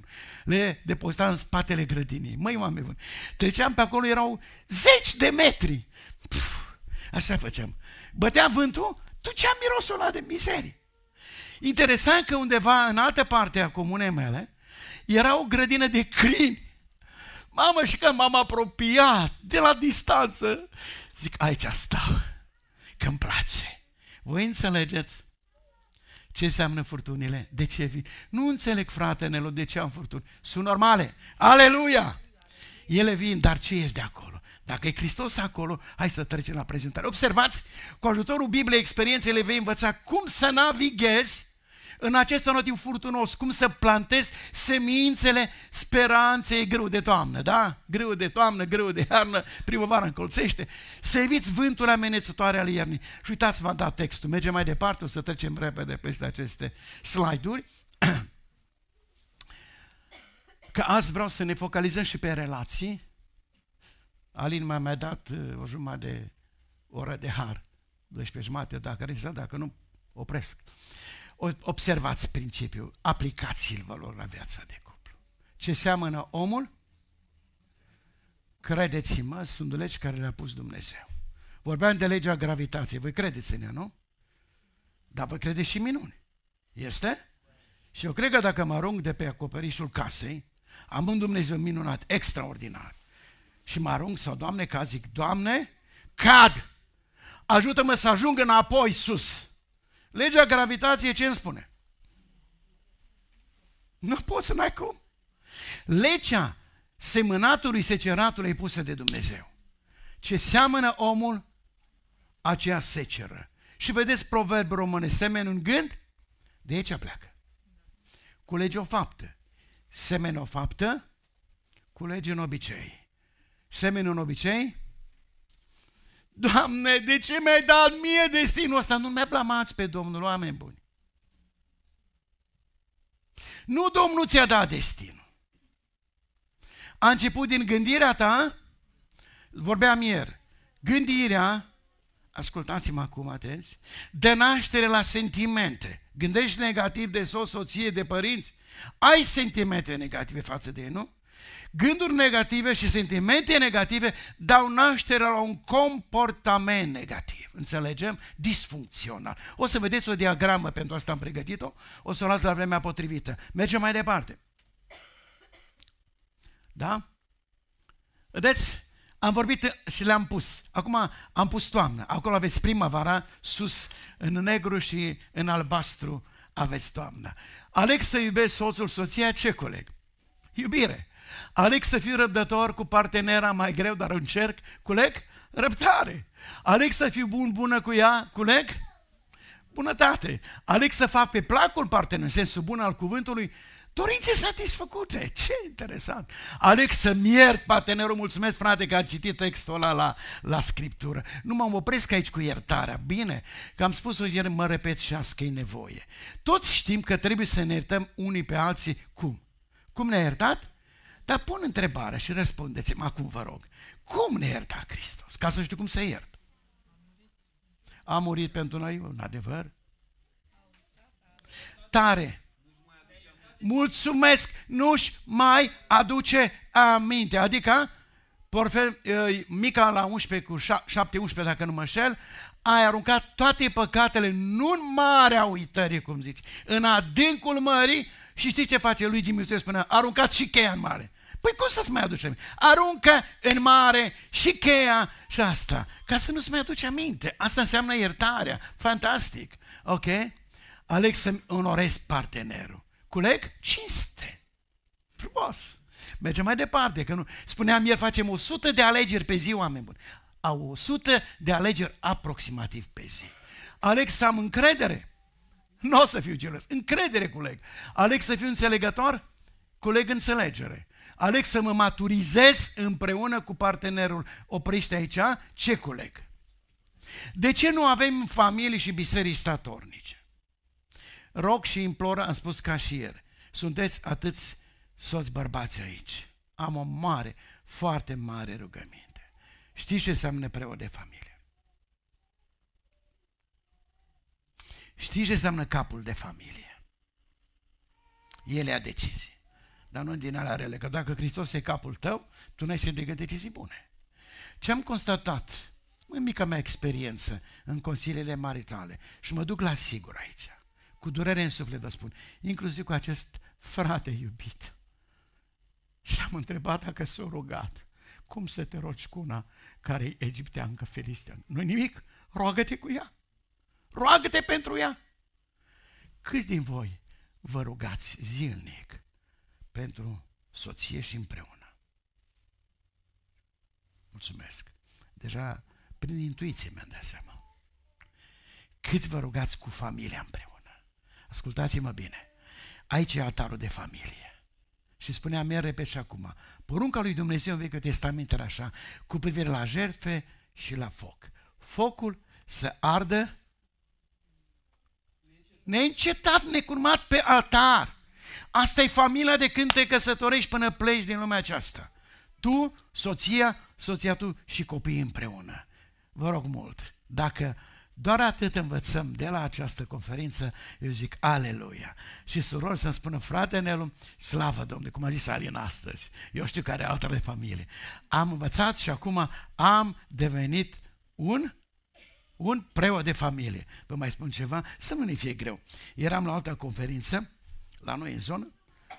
Le depozita în spatele grădinii. Măi, oameni buni, treceam pe acolo, erau zeci de metri. Puh, așa făceam bătea vântul, tu am mirosul ăla de mizerie. Interesant că undeva în altă parte a comunei mele era o grădină de crini. Mamă, și că m-am apropiat de la distanță, zic, aici stau, că îmi place. Voi înțelegeți ce înseamnă furtunile? De ce vin? Nu înțeleg, fratele, de ce am furtuni. Sunt normale. Aleluia! Ele vin, dar ce este de acolo? Dacă e Hristos acolo, hai să trecem la prezentare. Observați, cu ajutorul Bibliei, experiențele vei învăța cum să navighezi în acest anotimp furtunos, cum să plantezi semințele speranței greu de toamnă, da? Greu de toamnă, greu de iarnă, primăvara încolțește. Să eviți vântul amenețătoare al iernii. Și uitați, v-am dat textul. Mergem mai departe, o să trecem repede peste aceste slide-uri. Că azi vreau să ne focalizăm și pe relații, Alin mi-a mai dat uh, o jumătate de oră de har, 12 jumate, dacă rezista, dacă nu, opresc. Observați principiul, aplicați-l vă la viața de cuplu. Ce seamănă omul? Credeți-mă, sunt legi care le-a pus Dumnezeu. Vorbeam de legea gravitației, voi credeți în ea, nu? Dar vă credeți și minuni. Este? Și eu cred că dacă mă arunc de pe acoperișul casei, am un Dumnezeu minunat, extraordinar și mă arunc sau, Doamne, ca zic, Doamne, cad! Ajută-mă să ajung înapoi sus. Legea gravitației ce îmi spune? Nu poți să mai cum. Legea semănatului, seceratului e pusă de Dumnezeu. Ce seamănă omul, aceea seceră. Și vedeți proverbul române, semen un gând, de aici pleacă. Culege o faptă. Semen o faptă, culege în obicei semeni un obicei? Doamne, de ce mi-ai dat mie destinul ăsta? Nu mi-a blamați pe Domnul, oameni buni. Nu Domnul ți-a dat destinul. A început din gândirea ta, vorbeam ieri, gândirea, ascultați-mă acum atenți, dă naștere la sentimente. Gândești negativ de soț, soție, de părinți, ai sentimente negative față de ei, nu? Gânduri negative și sentimente negative dau naștere la un comportament negativ, înțelegem? Disfuncțional. O să vedeți o diagramă, pentru asta am pregătit-o, o să o las la vremea potrivită. Mergem mai departe. Da? Vedeți? Am vorbit și le-am pus. Acum am pus toamnă. Acolo aveți primăvara, sus în negru și în albastru aveți toamnă. Aleg să iubesc soțul, soția, ce coleg? Iubire. Aleg să fiu răbdător cu partenera mai greu, dar încerc, culeg răbdare. Aleg să fiu bun, bună cu ea, culeg bunătate. Aleg să fac pe placul partenerului, în sensul bun al cuvântului, dorințe satisfăcute. Ce interesant! Aleg să-mi partenerul, mulțumesc frate că a citit textul ăla la, la scriptură. Nu mă opresc aici cu iertarea. Bine, că am spus-o ieri, mă repet și azi că e nevoie. Toți știm că trebuie să ne iertăm unii pe alții. Cum? Cum ne-a iertat? Dar pun întrebarea și răspundeți-mi acum, vă rog. Cum ne ierta Hristos? Ca să știu cum se iert. A murit pentru noi, în adevăr. Tare. Mulțumesc, nu-și mai aduce aminte. Adică, porfel, eh, mica la 11 cu 7-11, dacă nu mă șel, ai aruncat toate păcatele, nu în marea uitării, cum zici, în adâncul mării și știi ce face lui Jimmy Spunea, aruncat și cheia în mare. Păi cum să-ți mai aduce aminte? Aruncă în mare și cheia și asta, ca să nu-ți mai aduce aminte. Asta înseamnă iertarea. Fantastic. Ok? Aleg să onorez partenerul. Culeg cinste. Frumos. Mergem mai departe, că nu... Spuneam ieri facem 100 de alegeri pe zi, oameni buni. Au 100 de alegeri aproximativ pe zi. Aleg să am încredere. Nu o să fiu gelos. Încredere culeg. Aleg să fiu înțelegător, culeg înțelegere aleg să mă maturizez împreună cu partenerul. Oprește aici, ce coleg? De ce nu avem familii și biserici statornice? Rog și implor, am spus ca și ieri, sunteți atâți soți bărbați aici. Am o mare, foarte mare rugăminte. Știți ce înseamnă preot de familie? Știți ce înseamnă capul de familie? El ia decizii dar nu din alea rele, că dacă Hristos e capul tău, tu n-ai să de gândit decizii bune. Ce am constatat în mica mea experiență în consiliile maritale și mă duc la sigur aici, cu durere în suflet vă spun, inclusiv cu acest frate iubit. Și am întrebat dacă s-a rugat, cum să te rogi cu una care e egipteancă, filistean? nu nimic, roagă-te cu ea, roagă-te pentru ea. Câți din voi vă rugați zilnic pentru soție și împreună. Mulțumesc. Deja prin intuiție mi-am dat seama. Câți vă rugați cu familia împreună? Ascultați-mă bine. Aici e altarul de familie. Și spunea mie repede și acum, porunca lui Dumnezeu în Vechiul Testament era așa, cu privire la jertfe și la foc. Focul să ardă neîncetat, necurmat pe altar. Asta e familia de când te căsătorești până pleci din lumea aceasta. Tu, soția, soția tu și copiii împreună. Vă rog mult, dacă doar atât învățăm de la această conferință, eu zic aleluia. Și surori să-mi spună, frate Nelu, slavă Domnului, cum a zis Alina astăzi, eu știu care de familie. Am învățat și acum am devenit un un preot de familie. Vă mai spun ceva? Să nu ne fie greu. Eram la altă conferință la noi în zonă,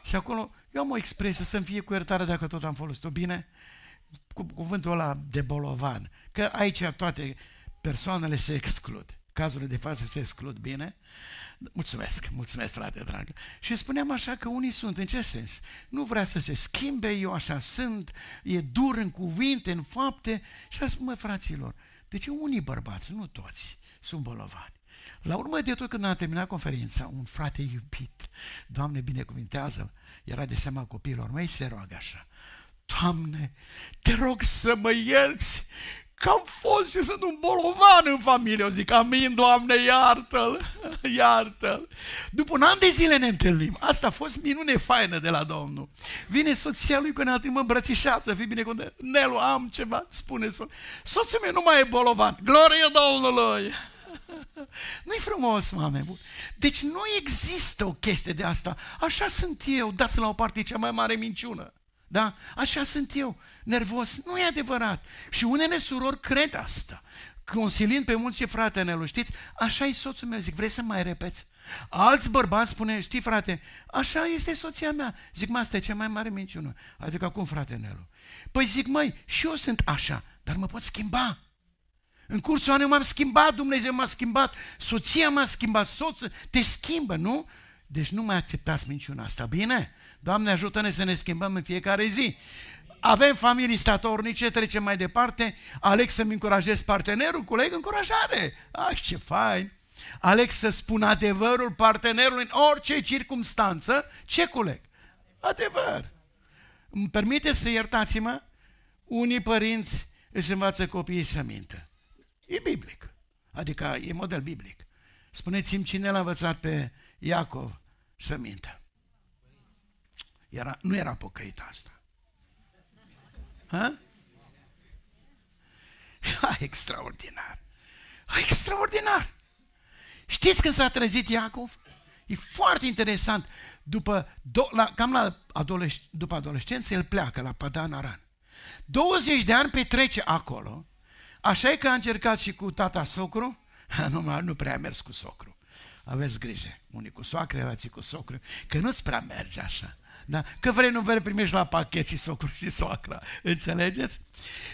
și acolo eu am o expresie, să-mi fie cu iertare dacă tot am folosit-o bine, cu cuvântul ăla de bolovan, că aici toate persoanele se exclud, cazurile de față se exclud bine. Mulțumesc, mulțumesc frate dragă Și spuneam așa că unii sunt, în ce sens? Nu vrea să se schimbe, eu așa sunt, e dur în cuvinte, în fapte și a spus, mă fraților, de ce unii bărbați, nu toți, sunt bolovani? La urmă de tot, când ne-a terminat conferința, un frate iubit, Doamne binecuvintează era de seama copiilor mei, se roagă așa, Doamne, te rog să mă ierți că am fost și sunt un bolovan în familie. Eu zic, amin, Doamne, iartă-l, iartă-l. După un an de zile ne întâlnim. Asta a fost minune faină de la Domnul. Vine soția lui când atât mă îmbrățișează, fii binecuvântat. Nelu, am ceva, spune soț. Soțul meu nu mai e bolovan. Glorie Domnului! Nu-i frumos, mame. Bun. Deci nu există o chestie de asta. Așa sunt eu, dați la o parte cea mai mare minciună. Da? Așa sunt eu, nervos. Nu e adevărat. Și unele surori cred asta. Consilind pe mulți ce frate ne știți, așa e soțul meu. Zic, vrei să mai repeți? Alți bărbați spune, știi frate, așa este soția mea. Zic, mă, asta e cea mai mare minciună. Adică acum, frate Nelu. Păi zic, măi, și eu sunt așa, dar mă pot schimba. În cursul anului m-am schimbat, Dumnezeu m-a schimbat, soția m-a schimbat, soțul, te schimbă, nu? Deci nu mai acceptați minciuna asta, bine? Doamne ajută-ne să ne schimbăm în fiecare zi. Avem familii statornice, trecem mai departe, aleg să-mi încurajez partenerul, coleg, încurajare. Ah, ce fain! Aleg să spun adevărul partenerului în orice circunstanță, ce coleg? Adevăr! Îmi permite să iertați-mă? Unii părinți își învață copiii să mintă. E biblic. Adică e model biblic. Spuneți-mi cine l-a învățat pe Iacov să mintă. Era, nu era pocăit asta. Ha? Ha, extraordinar. Ha, extraordinar. Știți când s-a trezit Iacov? E foarte interesant. După, do, la, cam la adolesc, după adolescență, el pleacă la Padan Aran. 20 de ani petrece acolo Așa e că a încercat și cu tata socru, nu, nu prea a mers cu socru. Aveți grijă, unii cu soacre, alții cu socru, că nu-ți prea merge așa. Da? Că vrei, nu vrei, primești la pachet și socru și soacra. Înțelegeți?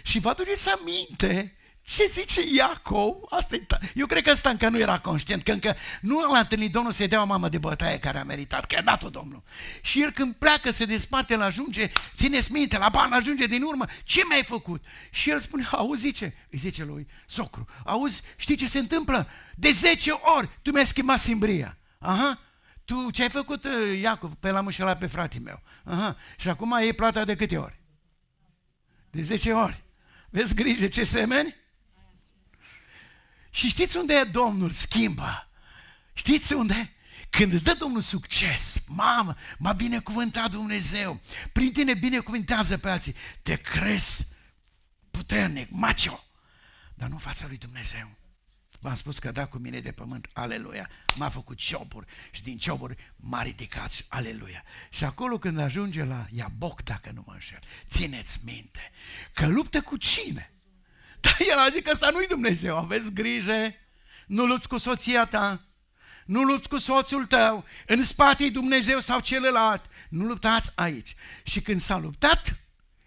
Și vă aduceți aminte ce zice Iacov? Asta e Eu cred că ăsta încă nu era conștient, că încă nu l-a întâlnit Domnul să-i dea o mamă de bătaie care a meritat, că a dat-o Domnul. Și el când pleacă, se desparte, îl ajunge, țineți minte, la ban ajunge din urmă, ce mi-ai făcut? Și el spune, auzi, zice, îi zice lui, socru, auzi, știi ce se întâmplă? De 10 ori tu mi-ai schimbat simbria. Aha, tu ce ai făcut, ă, Iacov, pe la mușelat pe fratele meu? Aha, și acum e plata de câte ori? De 10 ori. Vezi grijă ce semeni? Și știți unde e Domnul schimbă? Știți unde? Când îți dă Domnul succes, mamă, m-a binecuvântat Dumnezeu, prin tine binecuvântează pe alții, te crezi puternic, macio, dar nu în fața lui Dumnezeu. V-am spus că da cu mine de pământ, aleluia, m-a făcut cioburi și din cioburi m-a ridicat, aleluia. Și acolo când ajunge la Iaboc, dacă nu mă înșel, țineți minte că luptă cu cine? Dar el a zis că ăsta nu-i Dumnezeu, aveți grijă, nu lupți cu soția ta, nu lupți cu soțul tău, în spate Dumnezeu sau celălalt, nu luptați aici. Și când s-a luptat,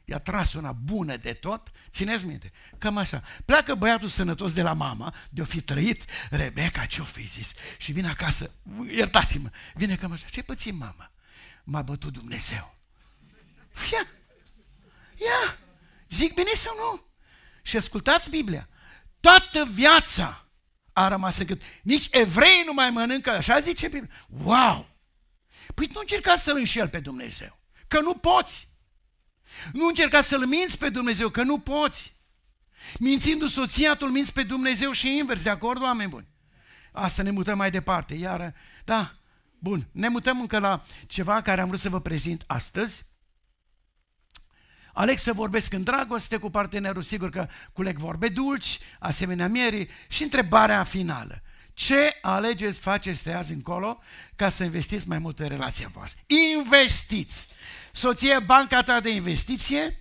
i-a tras una bună de tot, țineți minte, cam așa. Pleacă băiatul sănătos de la mama, de-o fi trăit, Rebecca ce-o fi zis, și vine acasă, iertați-mă, vine cam așa, ce păți mama? M-a bătut Dumnezeu. Ia, ia, zic bine sau nu? Și ascultați Biblia. Toată viața a rămas în gât. Nici evrei nu mai mănâncă, așa zice Biblia. Wow! Păi nu încerca să-L înșel pe Dumnezeu, că nu poți. Nu încerca să-L minți pe Dumnezeu, că nu poți. Mințindu soția, tu minți pe Dumnezeu și invers, de acord, oameni buni? Asta ne mutăm mai departe, iară, da, bun, ne mutăm încă la ceva care am vrut să vă prezint astăzi, Aleg să vorbesc în dragoste cu partenerul, sigur că culeg vorbe dulci, asemenea mierii și întrebarea finală. Ce alegeți, faceți de azi încolo ca să investiți mai mult în relația voastră? Investiți! Soție, banca ta de investiție,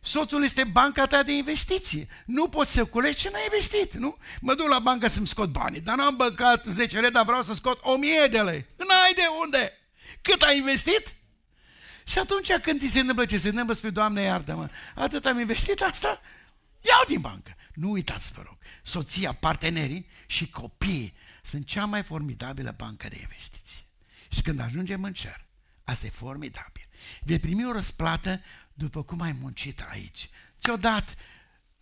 soțul este banca ta de investiție. Nu poți să culegi ce n-ai investit, nu? Mă duc la bancă să-mi scot banii, dar n-am băcat 10 lei, dar vreau să scot 1000 de lei. N-ai de unde! Cât ai investit? Și atunci când ți se întâmplă ce se întâmplă, spui, Doamne, iartă-mă, atât am investit asta, iau din bancă. Nu uitați, vă rog, soția, partenerii și copiii sunt cea mai formidabilă bancă de investiții. Și când ajungem în cer, asta e formidabil. Vei primi o răsplată după cum ai muncit aici. Ți-o dat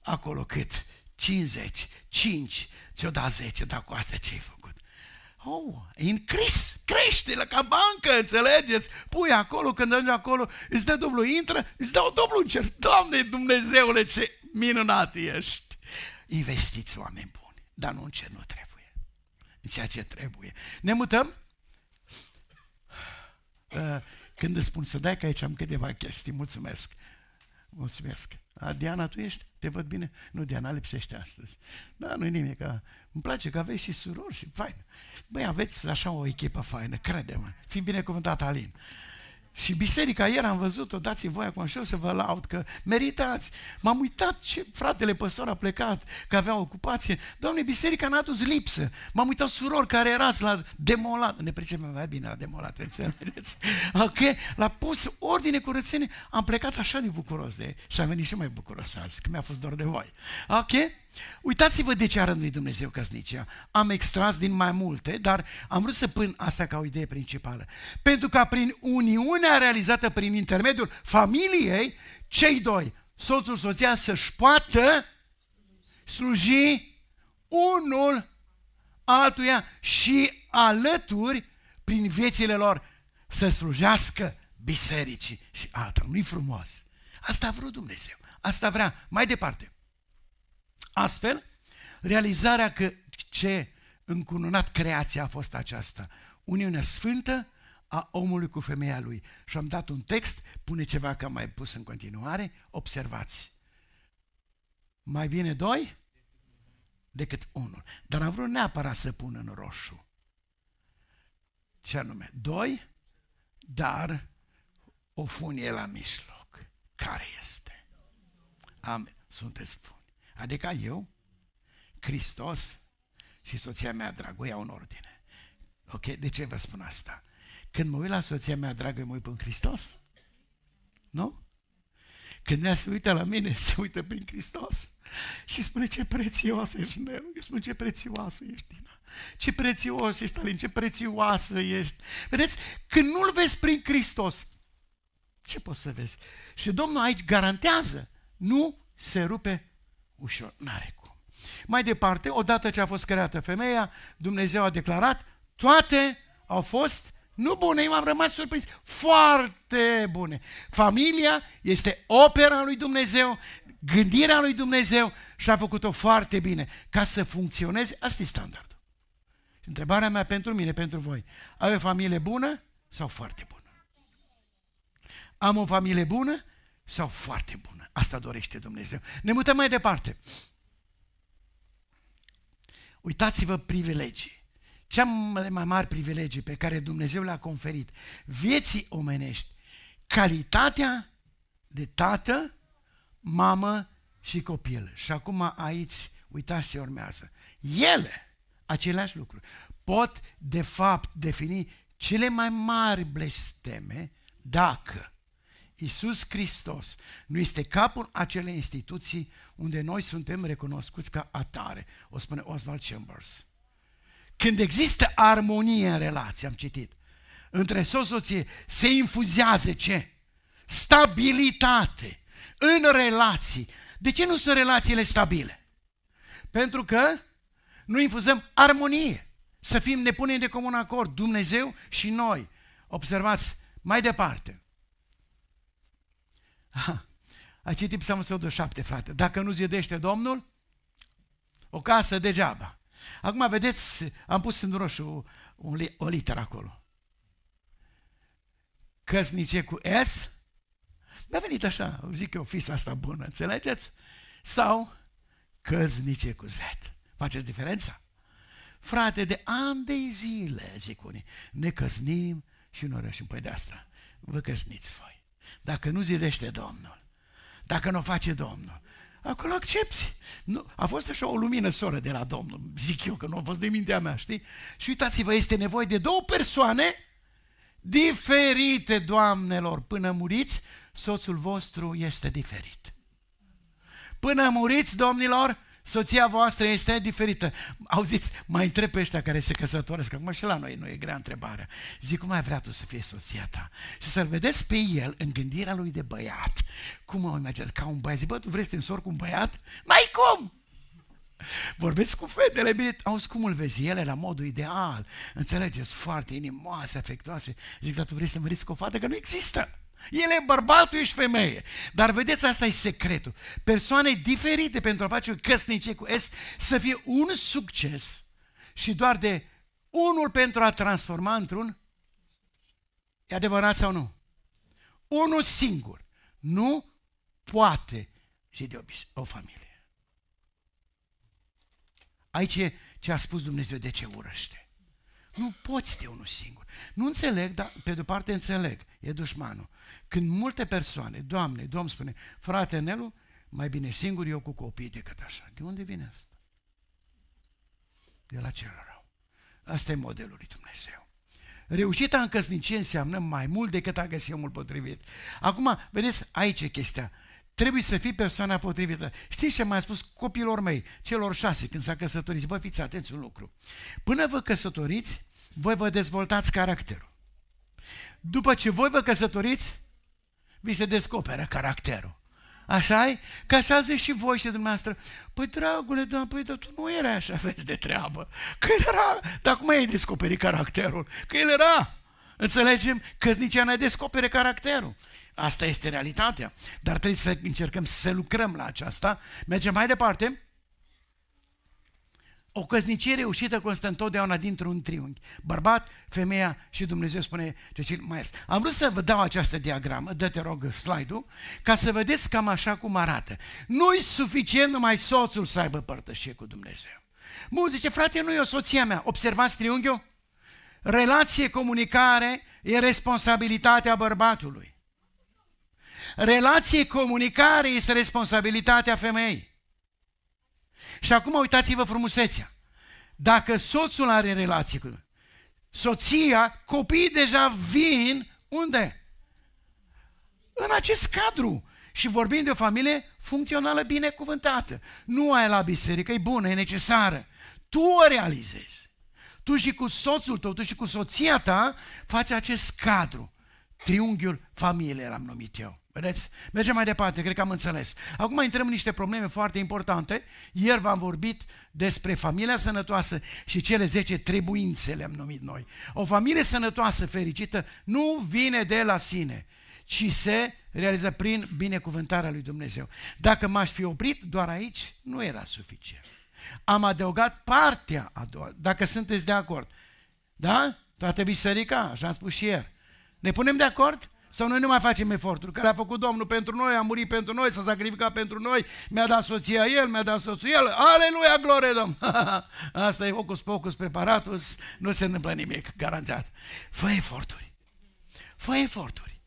acolo cât? 50, 5, ți-o dat 10, dar cu astea ce ai făcut? Oh, incris, crește la ca bancă, înțelegeți? Pui acolo, când ajungi acolo, îți dă dublu, intră, îți o dublu în cer. Doamne Dumnezeule, ce minunat ești! Investiți oameni buni, dar nu în ce nu trebuie, în ceea ce trebuie. Ne mutăm? Eh, când îți spun să dai că aici am câteva chestii, mulțumesc. Mulțumesc. A, Diana, tu ești? Te văd bine? Nu, Diana lipsește astăzi. Da, nu-i nimic. A, îmi place că aveți și surori și fain. Băi, aveți așa o echipă faină, crede-mă. Fii binecuvântat, Alin. Și biserica ieri am văzut-o, dați-mi voi acum și eu să vă laud că meritați. M-am uitat ce fratele păstor a plecat, că avea ocupație. Doamne, biserica n-a adus lipsă. M-am uitat suror care erați la demolat. Ne pricepem mai bine la demolat, înțelegeți? Ok? La pus ordine curățenie. Am plecat așa de bucuros de și am venit și mai bucuros azi, că mi-a fost dor de voi. Ok? Uitați-vă de ce a rânduit Dumnezeu căsnicia. Am extras din mai multe, dar am vrut să pun asta ca o idee principală. Pentru ca prin uniunea realizată prin intermediul familiei, cei doi, soțul, soția, să-și poată sluji unul altuia și alături, prin viețile lor, să slujească bisericii și altul. Nu-i frumos? Asta a vrut Dumnezeu. Asta vrea. Mai departe. Astfel, realizarea că ce încununat creația a fost aceasta, uniunea sfântă a omului cu femeia lui. Și am dat un text, pune ceva că am mai pus în continuare, observați. Mai bine doi decât unul. Dar am vrut neapărat să pun în roșu. Ce anume? Doi, dar o funie la mijloc. Care este? Amen. Sunteți buni. Adică eu, Hristos și soția mea dragă iau în ordine. Ok? De ce vă spun asta? Când mă uit la soția mea dragă, mă uit în Hristos. Nu? Când ea se uită la mine, se uită prin Hristos și spune ce prețioasă ești, Nelu. Eu spun ce prețioasă ești, Dina. Ce prețios ești, Alin, ce prețioasă ești. Vedeți? Când nu-L vezi prin Hristos, ce poți să vezi? Și Domnul aici garantează, nu se rupe ușor, n-are cum. Mai departe, odată ce a fost creată femeia, Dumnezeu a declarat, toate au fost nu bune, eu am rămas surprins, foarte bune. Familia este opera lui Dumnezeu, gândirea lui Dumnezeu și a făcut-o foarte bine. Ca să funcționeze, asta e standardul. Întrebarea mea pentru mine, pentru voi, ai o familie bună sau foarte bună? Am o familie bună sau foarte bună? Asta dorește Dumnezeu. Ne mutăm mai departe. Uitați-vă privilegii. Cea mai mare privilegii pe care Dumnezeu le-a conferit vieții omenești. Calitatea de tată, mamă și copil. Și acum aici, uitați ce urmează. Ele, aceleași lucruri, pot de fapt defini cele mai mari blesteme dacă Isus Hristos nu este capul acelei instituții unde noi suntem recunoscuți ca atare, o spune Oswald Chambers. Când există armonie în relație, am citit, între soție se infuzează ce? Stabilitate în relații. De ce nu sunt relațiile stabile? Pentru că nu infuzăm armonie. Să fim, ne punem de comun acord Dumnezeu și noi. Observați mai departe. Ha. Ai citit Psalmul 107, frate. Dacă nu zidește Domnul, o casă degeaba. Acum, vedeți, am pus în roșu o literă acolo. Căsnice cu S? Mi-a venit așa, zic eu, fisa asta bună, înțelegeți? Sau căsnice cu Z. Faceți diferența? Frate, de ani de zile, zic unii, ne căznim și nu reușim. Păi de asta, vă căsniți voi. Dacă nu zidește Domnul, dacă nu o face Domnul, acolo accepti. Nu, a fost așa o lumină soră de la Domnul, zic eu, că nu a fost de mintea mea, știi? Și uitați-vă, este nevoie de două persoane diferite, doamnelor, până muriți, soțul vostru este diferit. Până muriți, domnilor, soția voastră este diferită. Auziți, mai întreb pe ăștia care se căsătoresc, acum și la noi nu e grea întrebarea. Zic, cum ai vrea tu să fie soția ta? Și să-l vedeți pe el în gândirea lui de băiat. Cum mă imaginez? Ca un băiat. Zic, bă, tu vrei să te însori cu un băiat? Mai cum? Vorbesc cu fetele, bine, auzi cum îl vezi, ele la modul ideal, înțelegeți, foarte inimoase, afectoase. Zic, dar tu vrei să mă cu o fată? Că nu există. El e tu ești femeie. Dar vedeți, asta e secretul. Persoane diferite pentru a face o căsnicie cu S să fie un succes și doar de unul pentru a transforma într-un E adevărat sau nu? Unul singur nu poate zide o familie. Aici e ce a spus Dumnezeu de ce urăște. Nu poți de unul singur. Nu înțeleg, dar pe de parte înțeleg, e dușmanul. Când multe persoane, Doamne, Domn spune, frate Nelu, mai bine singur eu cu copiii decât așa. De unde vine asta? De la celor rău. Asta e modelul lui Dumnezeu. Reușita în căsnicie înseamnă mai mult decât a găsi omul potrivit. Acum, vedeți, aici e chestia. Trebuie să fii persoana potrivită. Știți ce mai a spus copilor mei, celor șase, când s-a căsătorit? Vă fiți atenți un lucru. Până vă căsătoriți, voi vă dezvoltați caracterul. După ce voi vă căsătoriți, vi se descoperă caracterul. așa e? Că așa zici și voi și dumneavoastră. Păi, dragule, da, păi, dar tu nu erai așa, vezi, de treabă. Că el era, dar cum ai descoperit caracterul? Că el era. Înțelegem? că nu ne descopere caracterul. Asta este realitatea. Dar trebuie să încercăm să lucrăm la aceasta. Mergem mai departe. O căsnicie reușită constă întotdeauna dintr-un triunghi. Bărbat, femeia și Dumnezeu spune Cecil Myers. Am vrut să vă dau această diagramă, dă-te rog slide-ul, ca să vedeți cam așa cum arată. Nu-i suficient numai soțul să aibă părtășie cu Dumnezeu. Mulți zice, frate, nu e o soția mea. Observați triunghiul? Relație, comunicare e responsabilitatea bărbatului. Relație, comunicare este responsabilitatea femeii. Și acum uitați-vă frumusețea. Dacă soțul are relație cu soția, copiii deja vin unde? În acest cadru. Și vorbim de o familie funcțională binecuvântată. Nu ai la biserică, e bună, e necesară. Tu o realizezi. Tu și cu soțul tău, tu și cu soția ta faci acest cadru. Triunghiul familiei l-am numit eu. Vedeți? Mergem mai departe, cred că am înțeles. Acum intrăm în niște probleme foarte importante. Ieri v-am vorbit despre familia sănătoasă și cele 10 trebuințe le-am numit noi. O familie sănătoasă, fericită, nu vine de la sine, ci se realiză prin binecuvântarea lui Dumnezeu. Dacă m-aș fi oprit doar aici, nu era suficient. Am adăugat partea a doua, dacă sunteți de acord. Da? Toată biserica, așa am spus și ieri. Ne punem de acord? Sau noi nu mai facem eforturi? Că a făcut Domnul pentru noi, a murit pentru noi, s-a sacrificat pentru noi, mi-a dat soția el, mi-a dat soțul el, aleluia, glorie, Domn! Asta e focus, focus, preparatus, nu se întâmplă nimic, garantat. Fă eforturi! Fă eforturi!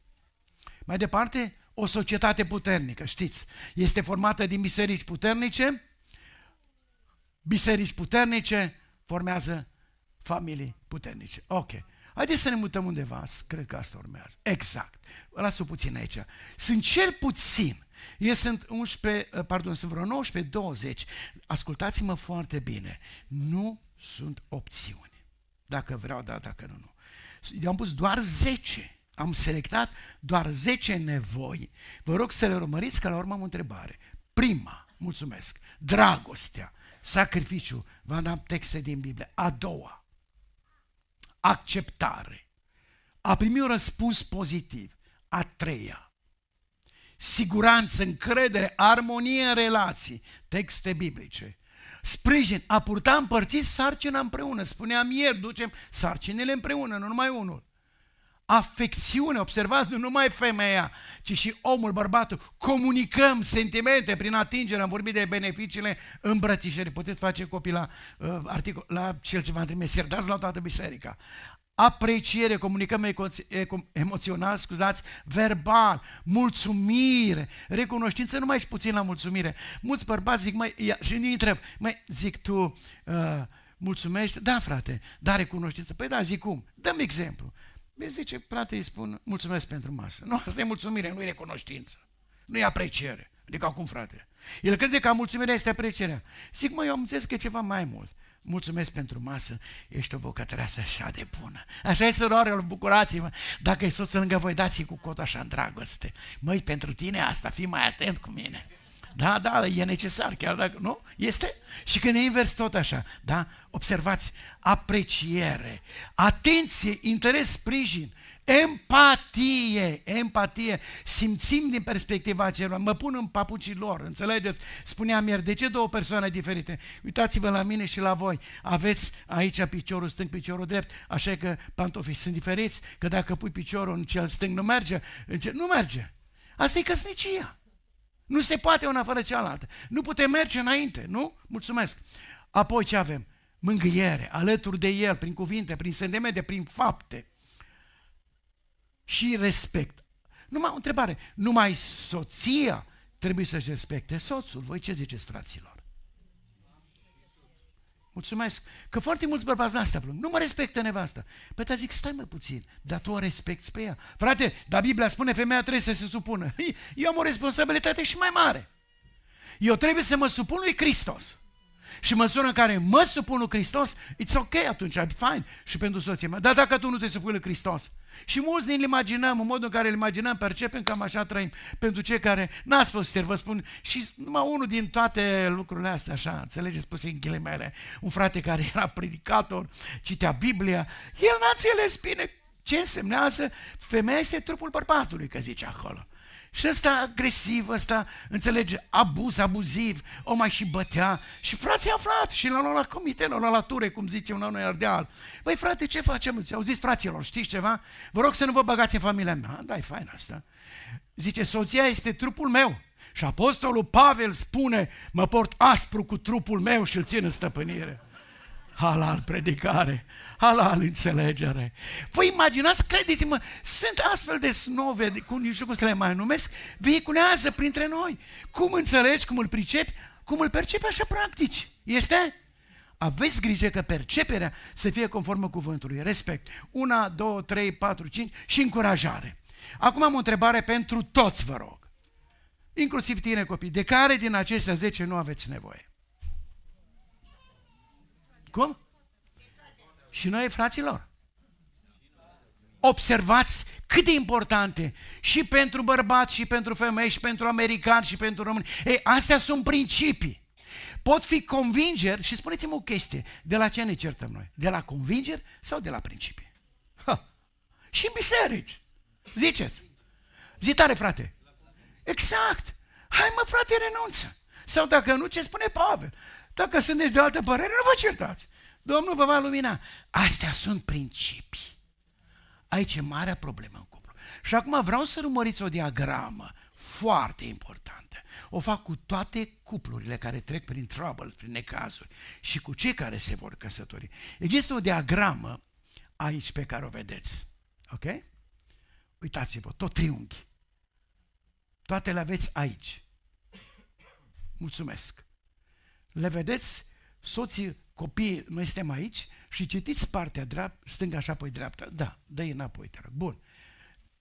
Mai departe, o societate puternică, știți, este formată din biserici puternice, biserici puternice formează familii puternice. Ok. Haideți să ne mutăm undeva, cred că asta urmează. Exact. Las-o puțin aici. Sunt cel puțin, eu sunt 11, eh, pardon, sunt vreo 19, 20. Ascultați-mă foarte bine. Nu sunt opțiuni. Dacă vreau, da, dacă nu, nu. Eu am pus doar 10. Am selectat doar 10 nevoi. Vă rog să le urmăriți, că la urmă am o întrebare. Prima, mulțumesc, dragostea, sacrificiu, v-am dat texte din Biblie. A doua, acceptare. A primi un răspuns pozitiv. A treia, siguranță, încredere, armonie în relații, texte biblice. Sprijin, a purta împărțit sarcina împreună. Spuneam ieri, ducem sarcinile împreună, nu numai unul afecțiune, observați, nu numai femeia, ci și omul, bărbatul, comunicăm sentimente prin atingere, am vorbit de beneficiile îmbrățișării, puteți face copii la, uh, articol, la cel ce v-am trimis, dați la toată biserica apreciere, comunicăm emoțional, scuzați, verbal, mulțumire, recunoștință, nu mai și puțin la mulțumire. Mulți bărbați zic, mai, ia, și îi întreb, mai zic tu, uh, mulțumești? Da, frate, dar recunoștință. Păi da, zic cum? Dăm exemplu. Bine, zice, frate, îi spun, mulțumesc pentru masă. Nu, asta e mulțumire, nu e recunoștință. Nu e apreciere. Adică acum, frate. El crede că mulțumirea este aprecierea. Zic, mă, eu am înțeles că e ceva mai mult. Mulțumesc pentru masă, ești o bucătăreasă așa de bună. Așa este suroarelor, bucurați-vă. Dacă e soțul lângă voi, dați-i cu cot așa în dragoste. Măi, pentru tine asta, fii mai atent cu mine. Da, da, e necesar, chiar dacă nu, este. Și când e invers, tot așa, da? Observați, apreciere, atenție, interes, sprijin, empatie, empatie, simțim din perspectiva acelor, mă pun în papucii lor, înțelegeți? Spuneam ieri, de ce două persoane diferite? Uitați-vă la mine și la voi, aveți aici piciorul stâng, piciorul drept, așa că pantofii sunt diferiți, că dacă pui piciorul în cel stâng nu merge, în cel... nu merge. Asta e căsnicia. Nu se poate una fără cealaltă. Nu putem merge înainte, nu? Mulțumesc. Apoi ce avem? Mângâiere, alături de El, prin cuvinte, prin sentimente, prin fapte. Și respect. Numai o întrebare. Numai soția trebuie să-și respecte soțul. Voi ce ziceți, fraților? mulțumesc că foarte mulți bărbați de-astea plâng. Nu mă respectă nevasta. Păi te zic, stai mă puțin, dar tu o respecti pe ea. Frate, dar Biblia spune femeia trebuie să se supună. Eu am o responsabilitate și mai mare. Eu trebuie să mă supun lui Hristos. Și măsură măsura în care mă supun lui Hristos, it's ok atunci, I'm fine și pentru soția mea. Dar dacă tu nu te supui lui Hristos, și mulți ne imaginăm, în modul în care îl imaginăm, percepem, cam așa trăim. Pentru cei care n-ați fost stir, vă spun, și numai unul din toate lucrurile astea, așa, înțelegeți, spuse în ghilimele, un frate care era predicator, citea Biblia, el n-a înțeles bine ce însemnează femeia este trupul bărbatului, că zice acolo. Și ăsta agresiv, ăsta, înțelege, abuz, abuziv, o mai și bătea. Și frații aflat și l-au luat la comite, l-au luat la ture, cum zicem la noi ardeal. Băi frate, ce facem? Au zis fraților, știți ceva? Vă rog să nu vă băgați în familia mea. Da, e fain asta. Zice, soția este trupul meu. Și apostolul Pavel spune, mă port aspru cu trupul meu și îl țin în stăpânire halal predicare, halal înțelegere. Vă imaginați, credeți-mă, sunt astfel de snove, cu nu știu cum să le mai numesc, vehiculează printre noi. Cum înțelegi, cum îl pricepi, cum îl percepi, așa practici. Este? Aveți grijă că perceperea să fie conformă cuvântului. Respect. Una, două, trei, patru, cinci și încurajare. Acum am o întrebare pentru toți, vă rog. Inclusiv tine, copii. De care din acestea 10 nu aveți nevoie? Cum? Și noi, fraților. Observați cât de importante și pentru bărbați, și pentru femei, și pentru americani, și pentru români. Ei, astea sunt principii. Pot fi convingeri, și spuneți-mi o chestie, de la ce ne certăm noi? De la convingeri sau de la principii? Ha. Și în biserici. Ziceți. Zi tare, frate. Exact. Hai mă, frate, renunță. Sau dacă nu, ce spune Pavel? Dacă sunteți de altă părere, nu vă certați. Domnul vă va lumina. Astea sunt principii. Aici e marea problemă în cuplu. Și acum vreau să urmăriți o diagramă foarte importantă. O fac cu toate cuplurile care trec prin troubles, prin necazuri și cu cei care se vor căsători. Există deci o diagramă aici pe care o vedeți. Ok? Uitați-vă, tot triunghi. Toate le aveți aici. Mulțumesc le vedeți, soții, copiii, noi suntem aici și citiți partea dreaptă, stânga așa apoi dreapta. Da, dă înapoi, te rog. Bun.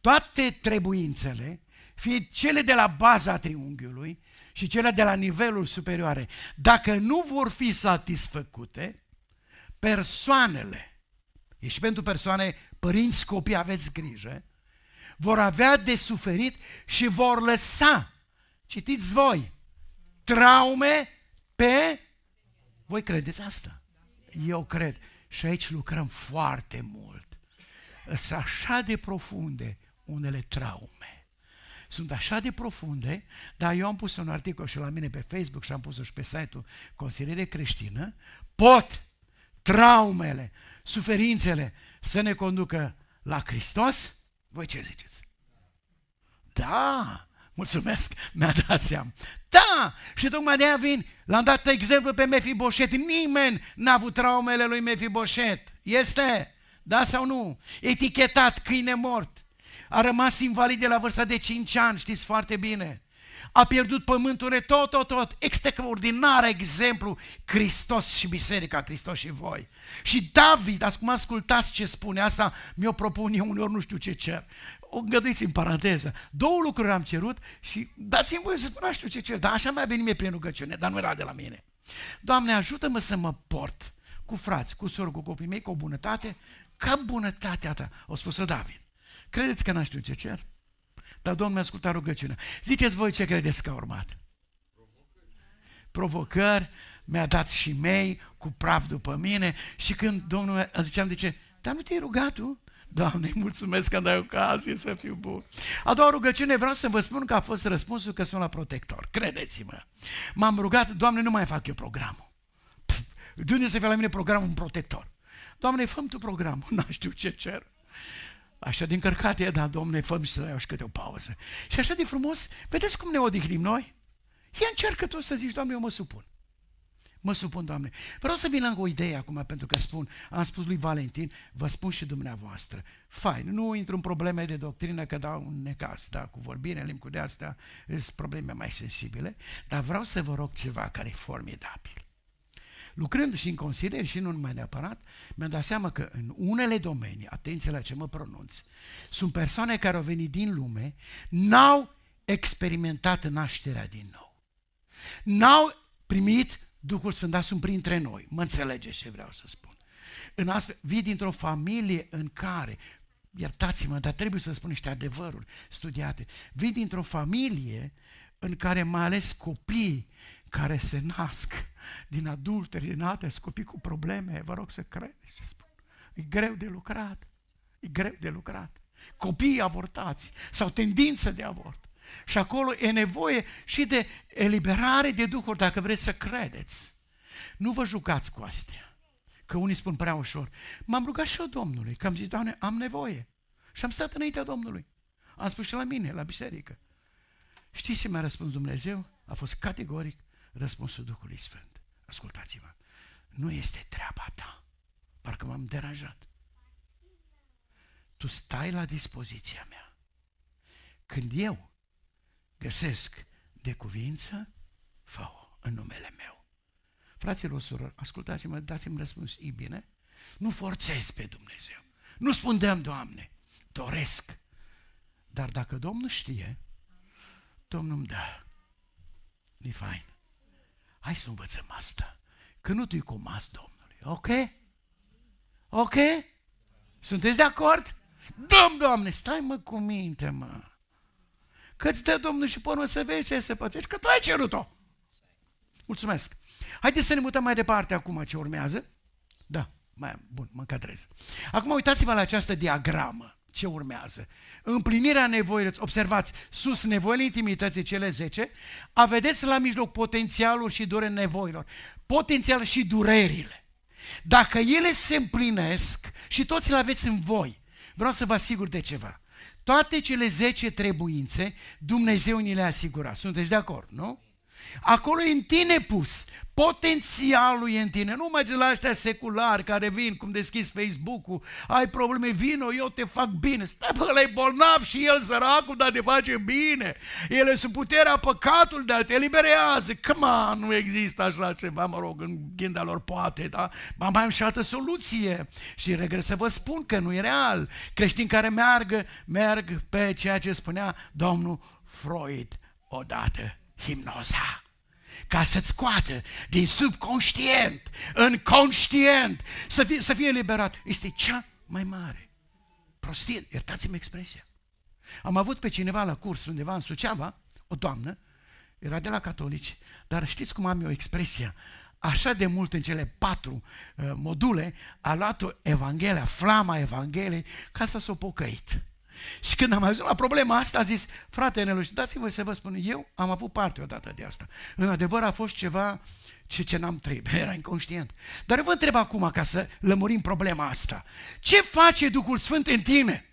Toate trebuințele, fie cele de la baza triunghiului și cele de la nivelul superioare, dacă nu vor fi satisfăcute, persoanele, e și pentru persoane, părinți, copii, aveți grijă, vor avea de suferit și vor lăsa, citiți voi, traume pe... Voi credeți asta? Eu cred. Și aici lucrăm foarte mult. Sunt așa de profunde unele traume. Sunt așa de profunde, dar eu am pus un articol și la mine pe Facebook și am pus-o și pe site-ul Consiliere Creștină, pot traumele, suferințele să ne conducă la Hristos? Voi ce ziceți? Da! Mulțumesc, mi-a dat seama. Da! Și tocmai de aia vin. L-am dat exemplu pe Boșet. Nimeni n-a avut traumele lui Boșet. Este? Da sau nu? Etichetat câine mort. A rămas invalid de la vârsta de 5 ani, știți foarte bine a pierdut de tot, tot, tot. Extraordinar exemplu, Hristos și biserica, Hristos și voi. Și David, acum ascultați ce spune asta, mi-o propun eu uneori, nu știu ce cer. O îngăduiți în paranteză. Două lucruri am cerut și dați-mi voie să spun, nu știu ce cer, dar așa mi-a venit mie prin rugăciune, dar nu era de la mine. Doamne, ajută-mă să mă port cu frați, cu sori, cu copiii mei, cu o bunătate, ca bunătatea ta, o spusă David. Credeți că n-aș știu ce cer? Dar Domnul mi-a ascultat rugăciunea. Ziceți voi ce credeți că a urmat. Provocări mi-a dat și mei cu praf după mine și când Domnul ziceam, de ce? Dar nu te-ai rugat tu? Doamne, mulțumesc că am dai ocazie să fiu bun. A doua rugăciune, vreau să vă spun că a fost răspunsul că sunt la protector. Credeți-mă. M-am rugat, Doamne, nu mai fac eu programul. Pff, de unde să fie la mine programul un protector? Doamne, fă tu programul, n știu ce cer. Așa de încărcat e, da, domne, fă și să dai câte o pauză. Și așa de frumos, vedeți cum ne odihnim noi? Ea încearcă tot să zici, Doamne, eu mă supun. Mă supun, Doamne. Vreau să vin lângă o idee acum, pentru că spun, am spus lui Valentin, vă spun și dumneavoastră. Fain, nu intru în probleme de doctrină, că dau un necas, da, cu vorbire, limbi cu de astea, sunt probleme mai sensibile, dar vreau să vă rog ceva care e formidabil. Lucrând și în consilier și nu numai neapărat, mi-am dat seama că în unele domenii, atenție la ce mă pronunț, sunt persoane care au venit din lume, n-au experimentat nașterea din nou. N-au primit Duhul Sfânt, dar sunt printre noi. Mă înțelegeți ce vreau să spun. În astfel, vii dintr-o familie în care, iertați-mă, dar trebuie să spun niște adevăruri studiate, vii dintr-o familie în care mai ales copiii care se nasc din adulteri, din alte copii cu probleme, vă rog să credeți ce spun. E greu de lucrat. E greu de lucrat. Copiii avortați sau tendință de avort. Și acolo e nevoie și de eliberare de duhuri, dacă vreți să credeți. Nu vă jucați cu astea. Că unii spun prea ușor. M-am rugat și eu Domnului, că am zis, Doamne, am nevoie. Și am stat înaintea Domnului. Am spus și la mine, la biserică. Știți ce mi-a răspuns Dumnezeu? A fost categoric. Răspunsul Duhului Sfânt. Ascultați-mă. Nu este treaba ta. Parcă m-am deranjat. Tu stai la dispoziția mea. Când eu găsesc de cuvință, fă-o în numele meu. Fraților, surori, ascultați-mă, dați-mi răspuns, e bine? Nu forțez pe Dumnezeu. Nu spun de Doamne, doresc. Dar dacă Domnul știe, Domnul îmi dă. E fain. Hai să învățăm asta. Că nu tu cu comas, Domnului. Ok? Ok? Sunteți de acord? Domn, Doamne, stai mă cu minte, mă. Că-ți dă Domnul și până să vezi ce se pățești, că tu ai cerut-o. Mulțumesc. Haideți să ne mutăm mai departe acum ce urmează. Da, mai, bun, mă încadrez. Acum uitați-vă la această diagramă ce urmează. Împlinirea nevoilor, observați, sus nevoile intimității, cele 10, a vedeți la mijloc potențialul și durerea nevoilor, potențial și durerile. Dacă ele se împlinesc și toți le aveți în voi, vreau să vă asigur de ceva. Toate cele 10 trebuințe, Dumnezeu ni le asigura. Sunteți de acord, nu? Acolo e în tine pus. Potențialul e în tine. Nu merge la ăștia seculari care vin, cum deschizi Facebook-ul, ai probleme, vino, eu te fac bine. Stai pe ăla e bolnav și el săracul, dar te face bine. El e sub puterea păcatului, dar te eliberează. Come on, nu există așa ceva, mă rog, în ghinda lor poate, da? Ba mai am și altă soluție. Și regret să vă spun că nu e real. Creștini care meargă, merg pe ceea ce spunea domnul Freud odată hipnoza ca să-ți scoată din subconștient în conștient să fie, să fie eliberat. Este cea mai mare prostie, iertați-mi expresia. Am avut pe cineva la curs undeva în Suceava, o doamnă, era de la catolici, dar știți cum am eu expresia? Așa de mult în cele patru uh, module a luat Evanghelia, flama Evangheliei, ca să s-o pocăit. Și când am ajuns la problema asta, a zis, frate Neluș, dați voi să vă spun, eu am avut parte odată de asta. În adevăr a fost ceva ce, ce n-am trăit, era inconștient. Dar eu vă întreb acum ca să lămurim problema asta. Ce face Duhul Sfânt în tine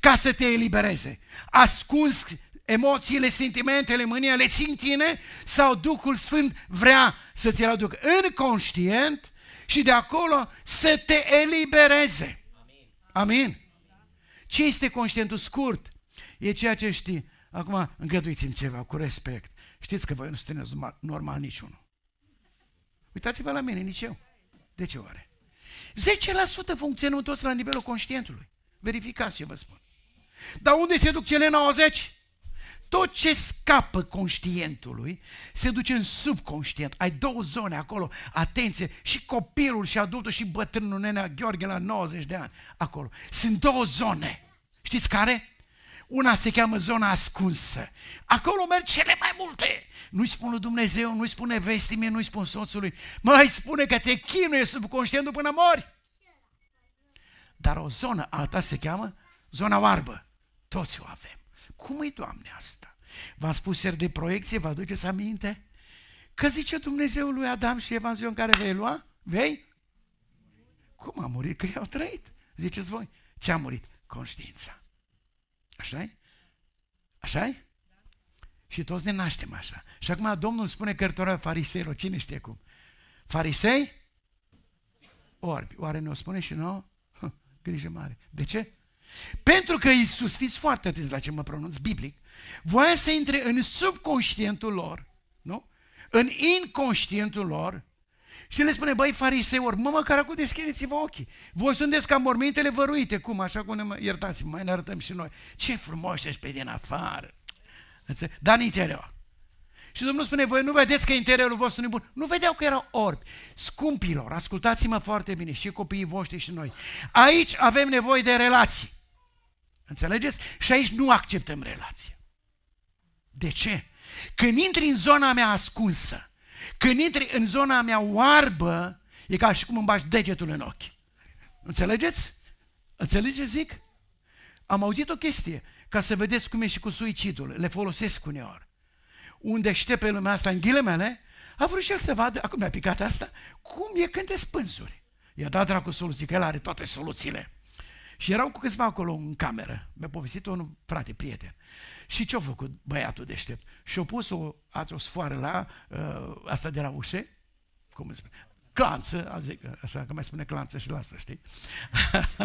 ca să te elibereze? Ascuns emoțiile, sentimentele, mânia, le țin tine sau Duhul Sfânt vrea să-ți l aducă în conștient și de acolo să te elibereze. Amin. Amin. Ce este conștientul scurt? E ceea ce știi. Acum îngăduiți-mi ceva cu respect. Știți că voi nu sunteți normal niciunul. Uitați-vă la mine, nici eu. De ce oare? 10% funcționăm toți la nivelul conștientului. Verificați ce vă spun. Dar unde se duc cele 90? Tot ce scapă conștientului se duce în subconștient. Ai două zone acolo, atenție, și copilul și adultul și bătrânul nenea Gheorghe la 90 de ani acolo. Sunt două zone. Știți care? Una se cheamă zona ascunsă. Acolo merg cele mai multe. Nu-i spun lui Dumnezeu, nu-i spune vestimie, nu-i spun soțului. Mai spune că te chinuie subconștientul până mori. Dar o zonă alta se cheamă zona oarbă. Toți o avem. Cum e, Doamne, asta? V-am spus ieri de proiecție, vă aduceți aminte? Că zice Dumnezeu lui Adam și Eva în ziua în care vei lua, vei? Cum a murit? Că i-au trăit. Ziceți voi, ce a murit? Conștiința. așa e? așa e? Și toți ne naștem așa. Și acum Domnul spune cărtora fariseilor, cine știe cum? Farisei? Orbi. Oare ne-o spune și nouă? Grijă mare. De ce? Pentru că Isus, fiți foarte atenți la ce mă pronunț biblic, voia să intre în subconștientul lor, nu? În inconștientul lor și le spune, băi fariseori, mă măcar acum deschideți-vă ochii. Voi sunteți ca mormintele văruite, cum, așa cum ne iertați, mai ne arătăm și noi. Ce frumoși ești pe din afară. Dar în interior. Și Domnul spune, voi nu vedeți că interiorul vostru nu bun. Nu vedeau că erau orbi. Scumpilor, ascultați-mă foarte bine, și copiii voștri și noi. Aici avem nevoie de relații. Înțelegeți? Și aici nu acceptăm relație. De ce? Când intri în zona mea ascunsă, când intri în zona mea oarbă, e ca și cum îmi bași degetul în ochi. Înțelegeți? Înțelegeți, zic? Am auzit o chestie, ca să vedeți cum e și cu suicidul. Le folosesc uneori. Unde știe pe lumea asta în mele? a vrut și el să vadă, acum mi-a picat asta, cum e când te spânzuri. I-a dat dracu soluții, că el are toate soluțiile. Și erau cu câțiva acolo în cameră. Mi-a povestit un frate, prieten. Și ce-a făcut băiatul deștept? Și-a pus o, o sfoară la uh, asta de la ușe, cum îi spune, clanță, zic, așa că mai spune clanță și la asta, știi?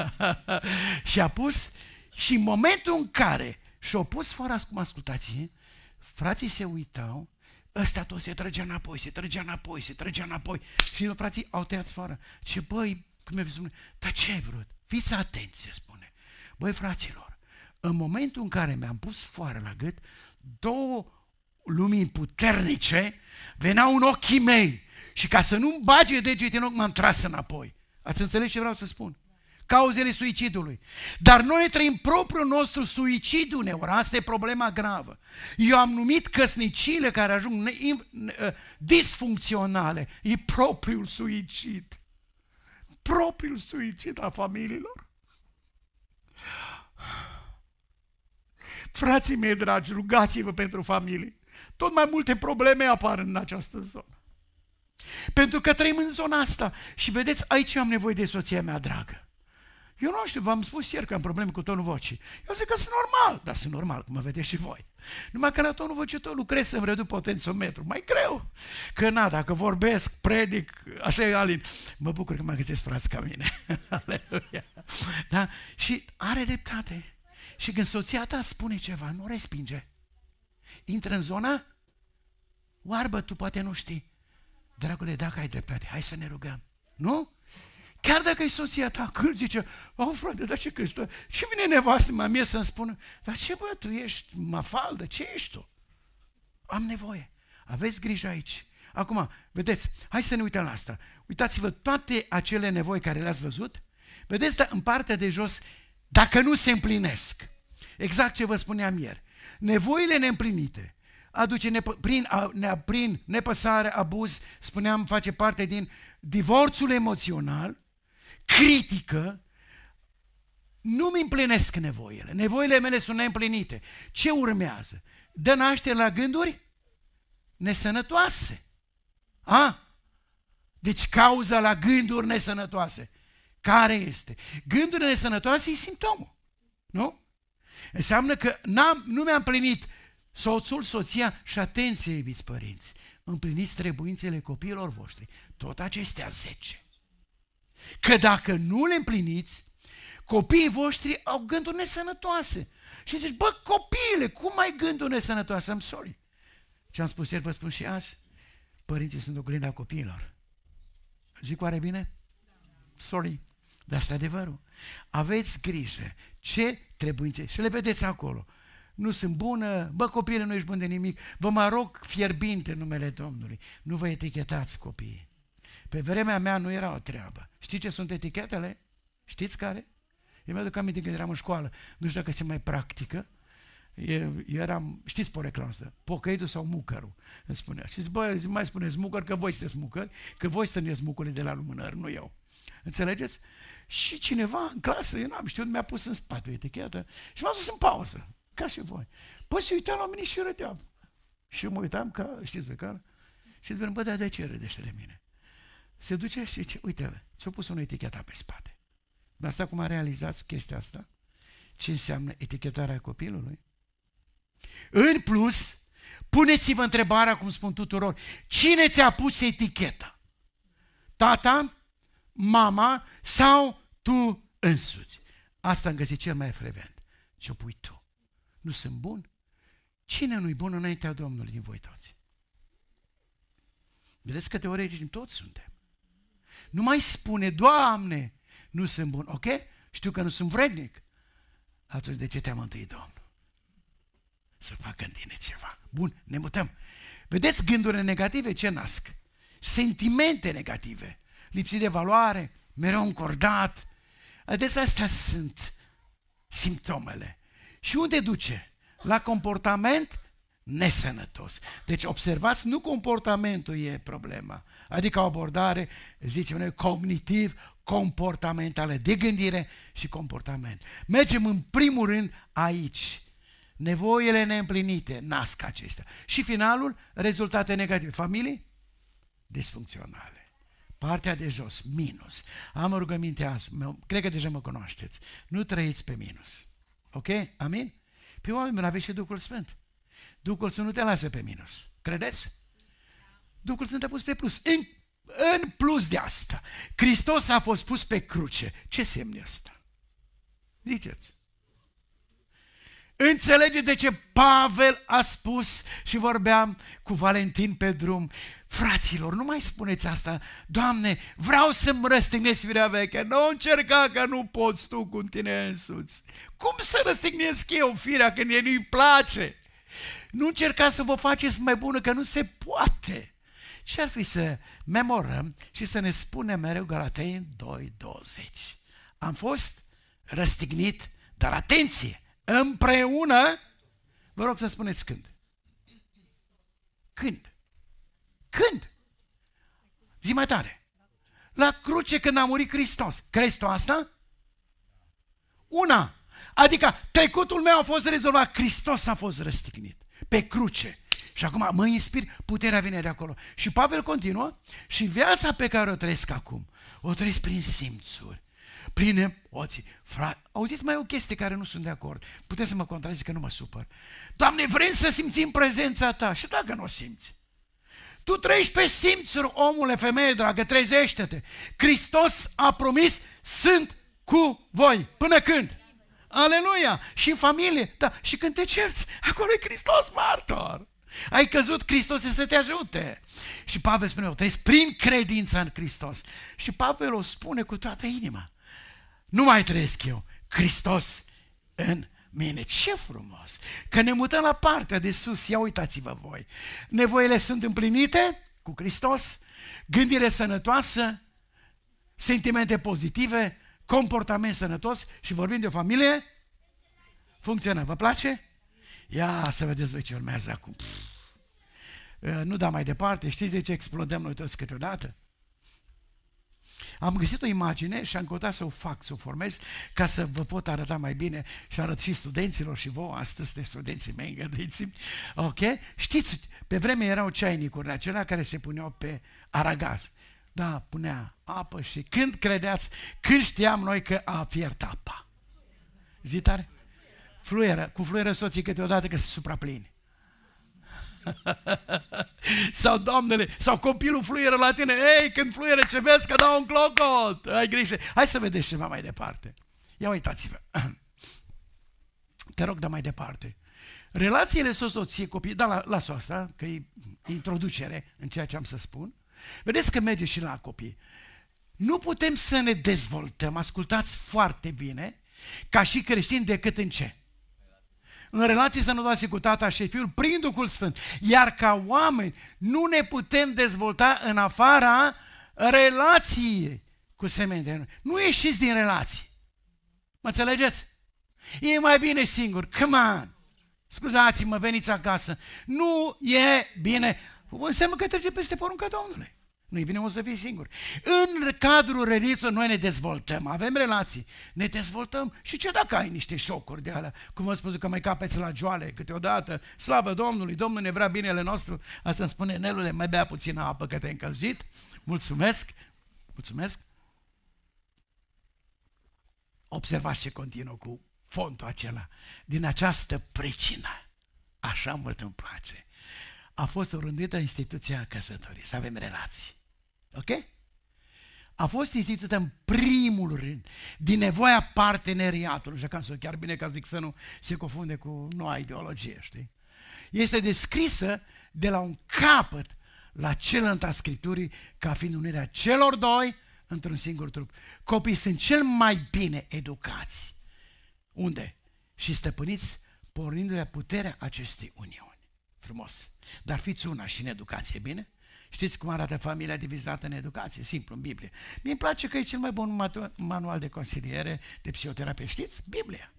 și a pus și în momentul în care și-a pus fără cum ascultați, frații se uitau, ăsta tot se trăgea înapoi, se trăgea înapoi, se trăgea înapoi și frații au tăiat sfoară. Ce băi, cum păi mi-a spune? dar ce ai vrut? Fiți atenți, se spune. Băi, fraților, în momentul în care mi-am pus foare la gât, două lumini puternice veneau în ochii mei și ca să nu-mi bage degete în ochi, m-am tras înapoi. Ați înțeles ce vreau să spun? Cauzele suicidului. Dar noi trăim propriul nostru suicid uneori. Asta e problema gravă. Eu am numit căsnicile care ajung ă, disfuncționale. E propriul suicid propriul suicid a familiilor? Frații mei dragi, rugați-vă pentru familie. Tot mai multe probleme apar în această zonă. Pentru că trăim în zona asta și vedeți, aici am nevoie de soția mea dragă. Eu nu știu, v-am spus ieri că am probleme cu tonul vocii. Eu zic că sunt normal, dar sunt normal, cum mă vedeți și voi. Numai că la tonul vocii tot lucrez să-mi reduc potențiometru. Mai greu. Că na, dacă vorbesc, predic, așa e Alin. Mă bucur că mă găsesc frați ca mine. Aleluia. Da? Și are dreptate. Și când soția ta spune ceva, nu respinge. Intră în zona oarbă, tu poate nu știi. Dragule, dacă ai dreptate, hai să ne rugăm. Nu? Chiar dacă e soția ta, când zice, au frate, dar ce crezi tu? Și vine nevastă mea mie să-mi spună, dar ce bă, tu ești mafaldă, ce ești tu? Am nevoie. Aveți grijă aici. Acum, vedeți, hai să ne uităm la asta. Uitați-vă toate acele nevoi care le-ați văzut. Vedeți, în partea de jos, dacă nu se împlinesc, exact ce vă spuneam ieri, nevoile neîmplinite, aduce nepă, prin, ne prin nepăsare, abuz, spuneam, face parte din divorțul emoțional, critică, nu-mi împlinesc nevoile. Nevoile mele sunt neîmplinite. Ce urmează? Dă naștere la gânduri nesănătoase. A? Deci cauza la gânduri nesănătoase. Care este? Gândurile nesănătoase e simptomul. Nu? Înseamnă că n-am, nu mi-am plinit soțul, soția și atenție, iubiți părinți, împliniți trebuințele copiilor voștri. Tot acestea zece. Că dacă nu le împliniți, copiii voștri au gânduri nesănătoase. Și zici, bă, copiile, cum ai gânduri nesănătoase? Am sorry. Ce am spus ieri, vă spun și azi. Părinții sunt oglinda copiilor. Zic oare bine? Da. Sorry. Dar asta e adevărul. Aveți grijă ce trebuie și le vedeți acolo. Nu sunt bună, bă copile, nu ești bun de nimic, vă mă rog fierbinte numele Domnului. Nu vă etichetați copiii. Pe vremea mea nu era o treabă. Știți ce sunt etichetele? Știți care? Eu mi-aduc aminte când eram în școală, nu știu dacă se mai practică, eu eram, știți porecla asta, pocăitul sau mucărul, îmi spunea. Și bă, mai spuneți mucăr că voi sunteți mucări, că voi stăneți mucurile de la lumânări, nu eu. Înțelegeți? Și cineva în clasă, eu n-am știut, mi-a pus în spate o etichetă și m-a dus în pauză, ca și voi. Păi se uitam la mine și râdeam. Și eu mă uitam, ca, știți pe care, și zic, bă, dar de ce râdește de mine? se duce și zice, uite, ți-a pus un eticheta pe spate. Dar asta cum a realizat chestia asta? Ce înseamnă etichetarea copilului? În plus, puneți-vă întrebarea, cum spun tuturor, cine ți-a pus eticheta? Tata, mama sau tu însuți? Asta am găsit cel mai frevent. Ce pui tu? Nu sunt bun? Cine nu-i bun înaintea Domnului din voi toți? Vedeți că teoretic toți suntem. Nu mai spune, Doamne, nu sunt bun, ok? Știu că nu sunt vrednic. Atunci de ce te-a mântuit, Domnul? Să facă în tine ceva. Bun, ne mutăm. Vedeți gândurile negative ce nasc? Sentimente negative, lipsi de valoare, mereu încordat. Adesea astea sunt simptomele. Și unde duce? La comportament nesănătos. Deci observați, nu comportamentul e problema, adică o abordare, zicem noi, cognitiv, comportamentală, de gândire și comportament. Mergem în primul rând aici. Nevoile neîmplinite nasc acestea. Și finalul, rezultate negative. Familii disfuncționale partea de jos, minus. Am o rugăminte azi, cred că deja mă cunoașteți. Nu trăiți pe minus. Ok? Amin? Pe oameni aveți și Duhul Sfânt. Duhul Sfânt nu te lasă pe minus. Credeți? Duhul Sfânt a pus pe plus. În, în plus de asta, Hristos a fost pus pe cruce. Ce semne asta? Ziceți. Înțelegeți de ce Pavel a spus și vorbeam cu Valentin pe drum, fraților, nu mai spuneți asta, Doamne, vreau să-mi răstignesc firea veche, nu încerca că nu poți tu cu tine însuți. Cum să răstignesc eu firea când ei nu-i place? Nu încerca să vă faceți mai bună, că nu se poate. Și ar fi să memorăm și să ne spunem mereu Galatei 2.20. Am fost răstignit, dar atenție, împreună, vă rog să spuneți când. Când? Când? Zi mai tare. La cruce când a murit Hristos. Crezi tu asta? Una. Adică trecutul meu a fost rezolvat, Hristos a fost răstignit. Pe cruce. Și acum mă inspir, puterea vine de acolo. Și Pavel continuă și viața pe care o trăiesc acum, o trăiesc prin simțuri, prin emoții. Fra... Auziți mai o chestie care nu sunt de acord. Puteți să mă contrazic că nu mă supăr. Doamne, vrem să simțim prezența ta. Și dacă nu o simți? Tu trăiești pe simțuri, omule, femeie dragă, trezește-te. Hristos a promis, sunt cu voi. Până când? Aleluia! Și în familie, da, și când te cerți, acolo e Hristos martor. Ai căzut, Hristos să te ajute. Și Pavel spune, o trăiesc prin credința în Hristos. Și Pavel o spune cu toată inima. Nu mai trăiesc eu, Hristos în mine. Ce frumos! Că ne mutăm la partea de sus, ia uitați-vă voi. Nevoile sunt împlinite cu Hristos, gândire sănătoasă, sentimente pozitive, comportament sănătos și vorbim de o familie funcțională. Vă place? Ia să vedeți voi ce urmează acum. Pff. Nu da mai departe, știți de ce explodăm noi toți câteodată? Am găsit o imagine și am căutat să o fac, să o formez, ca să vă pot arăta mai bine și arăt și studenților și vouă, astăzi de studenții mei, îngăduiți Ok? Știți, pe vreme erau ceainicuri acelea care se puneau pe aragaz. Da, punea apă și când credeați, când știam noi că a fiert apa? Zitare? fluieră, cu fluieră soții câteodată că se supraplini. sau doamnele, sau copilul fluieră la tine, ei, când fluieră ce vezi că dau un clocot, ai grijă. Hai să vedeți ceva mai departe. Ia uitați-vă. Te rog, da mai departe. Relațiile soț soție copii, da, la, las asta, că e introducere în ceea ce am să spun. Vedeți că merge și la copii. Nu putem să ne dezvoltăm, ascultați foarte bine, ca și creștini decât în ce? în relații sănătoase cu Tatăl și Fiul prin Duhul Sfânt. Iar ca oameni nu ne putem dezvolta în afara relației cu semenii. Nu ieșiți din relații. Mă înțelegeți? E mai bine singur. Come on! Scuzați-mă, veniți acasă. Nu e bine. Înseamnă că trece peste porunca Domnului. Nu-i bine, o să fii singur. În cadrul rănițului noi ne dezvoltăm, avem relații, ne dezvoltăm și ce dacă ai niște șocuri de alea? Cum vă spun că mai capeți la joale câteodată, slavă Domnului, Domnul ne vrea binele nostru, asta îmi spune Nelule, mai bea puțină apă că te-ai încălzit, mulțumesc, mulțumesc. Observați ce continuă cu fontul acela. Din această pricină, așa mult îmi place, a fost urândită instituția căsătoriei, să avem relații. Ok? A fost instituită în primul rând din nevoia parteneriatului. Și ca să chiar bine ca zic să nu se confunde cu noua ideologie, știi? Este descrisă de la un capăt la celălalt a Scripturii ca fiind unirea celor doi într-un singur trup. Copiii sunt cel mai bine educați. Unde? Și stăpâniți pornindu-le puterea acestei uniuni. Frumos. Dar fiți una și în educație, bine? Știți cum arată familia divizată în educație? Simplu, în Biblie. mi îmi place că e cel mai bun manual de consiliere, de psihoterapie. Știți? Biblia.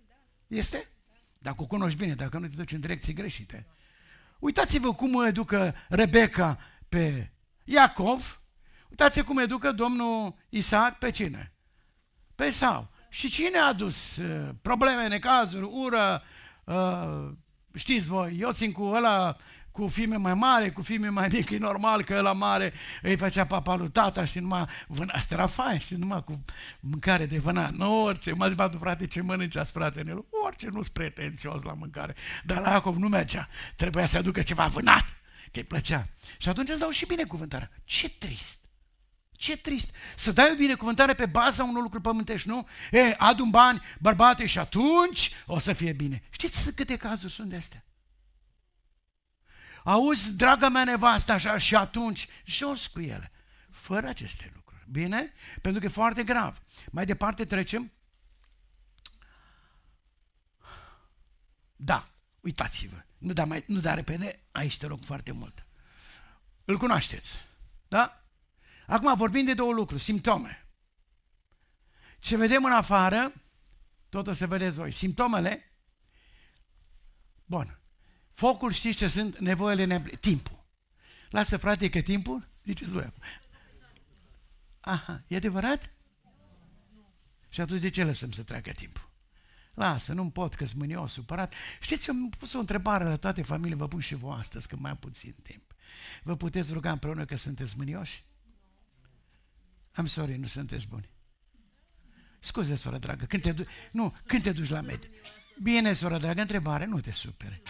Este? Dacă o cunoști bine, dacă nu te duci în direcții greșite. Uitați-vă cum educă Rebecca pe Iacov, uitați vă cum educă domnul Isaac pe cine? Pe Sau. Și cine a dus uh, probleme, necazuri, ură, uh, știți voi, eu țin cu ăla cu fime mai mare, cu fime mai mică, e normal că la mare îi făcea papa lui tata și numai vâna, asta era fain, și numai cu mâncare de vâna, nu orice, mă zic, frate, ce mănânci ați frate, orice, nu-s pretențios la mâncare, dar la Iacov nu mergea, trebuia să aducă ceva vânat, că îi plăcea. Și atunci îți dau și binecuvântarea. Ce trist! Ce trist! Să dai o binecuvântare pe baza unor lucruri pământești, nu? E, adu bani, bărbate, și atunci o să fie bine. Știți câte cazuri sunt de astea? auzi, draga mea nevastă, așa, și atunci, jos cu ele, fără aceste lucruri. Bine? Pentru că e foarte grav. Mai departe trecem. Da, uitați-vă. Nu da, mai, nu da repede, aici te rog foarte mult. Îl cunoașteți. Da? Acum vorbim de două lucruri, simptome. Ce vedem în afară, tot o să vedeți voi. Simptomele, bun, Focul știți ce sunt nevoile neapli? Timpul. Lasă frate că timpul, ziceți voi acum. Aha, e adevărat? Și atunci de ce lăsăm să treacă timpul? Lasă, nu pot că sunt mânios, supărat. Știți, eu am pus o întrebare la toate familiile, vă pun și voi astăzi, că mai am puțin timp. Vă puteți ruga împreună că sunteți mânioși? Am sorry, nu sunteți buni. Scuze, soră dragă, când te du- nu, când te duci la medic? Bine, soră dragă, întrebare, nu te supere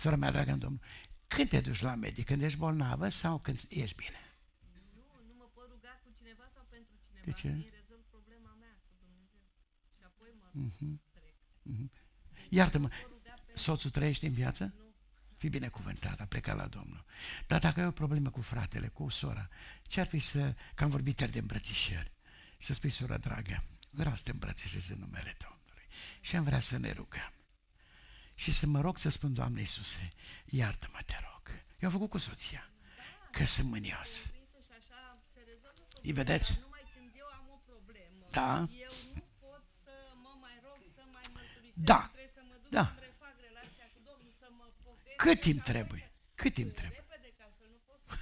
sora mea dragă în Domnul, când te duci la medic? Când ești bolnavă sau când ești bine? Nu, nu mă pot ruga cu cineva sau pentru cineva. De ce? Îi rezolv problema mea cu Dumnezeu. Și apoi mă uh-huh. trec. Uh-huh. Iartă-mă, soțul trăiește în viață? Nu. Fi binecuvântat, a plecat la Domnul. Dar dacă ai o problemă cu fratele, cu sora, ce ar fi să, că am vorbit ieri de îmbrățișări, să spui, sora dragă, vreau să te îmbrățișez în numele Domnului și am vrea să ne rugăm și să mă rog să spun, Doamne Iisuse, iartă-mă, te rog. Eu am făcut cu soția, că sunt mânios. Îi vedeți? Da. Da. Da. Cât timp trebuie? Cât timp trebuie?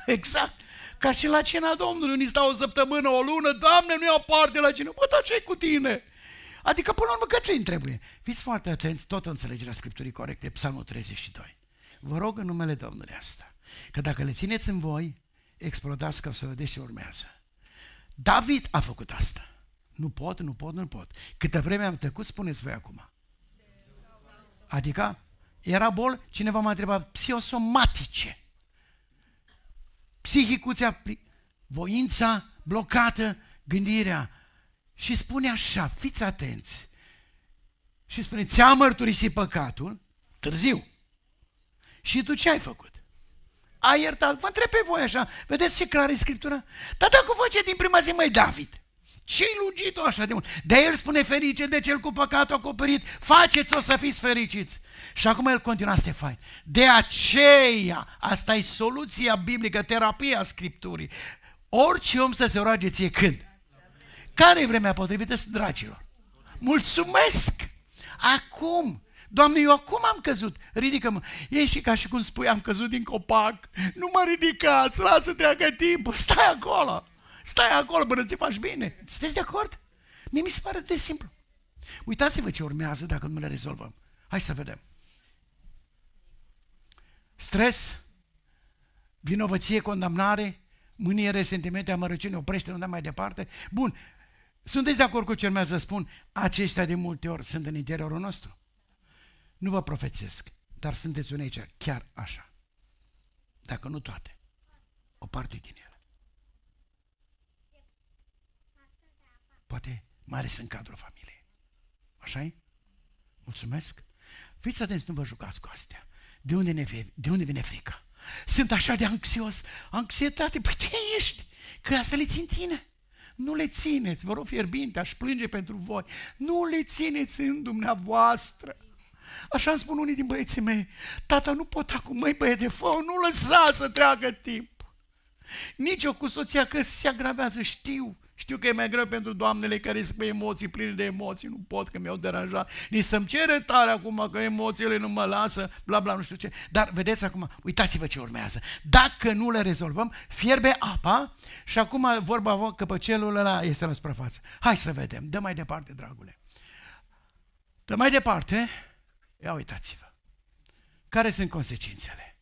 Exact. Ca și la cina Domnului, ni stau o săptămână, o lună, Doamne, nu iau parte la cine. Bă, dar ce cu tine? Adică, până la urmă, căței trebuie. Fiți foarte atenți, tot înțelegerea Scripturii corecte, Psalmul 32. Vă rog în numele Domnului asta, că dacă le țineți în voi, explodați ca să vedeți ce urmează. David a făcut asta. Nu pot, nu pot, nu pot. Câte vreme am tăcut, spuneți voi acum. Adică, era bol, cineva m-a întrebat, psihosomatice. Psihicuția, voința blocată, gândirea, și spune așa, fiți atenți, și spune, ți-a mărturisit păcatul, târziu, și tu ce ai făcut? Ai iertat, vă întreb pe voi așa, vedeți ce clară e Scriptura? Dar dacă face din prima zi, mai David, ce-i lungit așa de mult? De el spune ferice, de cel cu păcatul acoperit, faceți-o să fiți fericiți. Și acum el continuă, asta e fain. De aceea, asta e soluția biblică, terapia Scripturii. Orice om să se roage ție când? Care e vremea potrivită, dragilor? Mulțumesc! Acum! Doamne, eu acum am căzut, ridică-mă. E și ca și cum spui, am căzut din copac, nu mă ridicați, lasă treacă timpul, stai acolo, stai acolo până ți faci bine. Sunteți de acord? Mie mi se pare de simplu. Uitați-vă ce urmează dacă nu le rezolvăm. Hai să vedem. Stres, vinovăție, condamnare, mânie, resentimente, amărăciune, oprește, nu mai departe. Bun, sunteți de acord cu ce urmează să spun? Acestea de multe ori sunt în interiorul nostru. Nu vă profețesc, dar sunteți unei aici chiar așa. Dacă nu toate, o parte din ele. Poate mai ales în cadrul familiei. așa -i? Mulțumesc. Fiți atenți, nu vă jucați cu astea. De unde, ne, de unde vine frica? Sunt așa de anxios, anxietate, păi te ești, că asta le țin tine nu le țineți, vă rog fierbinte, aș plânge pentru voi, nu le țineți în dumneavoastră. Așa îmi spun unii din băieții mei, tata nu pot acum, măi băiete, fă nu lăsa să treacă timp. Nici eu cu soția că se agravează, știu, știu că e mai greu pentru doamnele care sunt pe emoții, pline de emoții, nu pot că mi-au deranjat. Ni să-mi cere tare acum că emoțiile nu mă lasă, bla bla, nu știu ce. Dar vedeți acum, uitați-vă ce urmează. Dacă nu le rezolvăm, fierbe apa și acum vorba că pe celul ăla este la suprafață. Hai să vedem, dă mai departe, dragule. Dă mai departe, ia uitați-vă. Care sunt consecințele?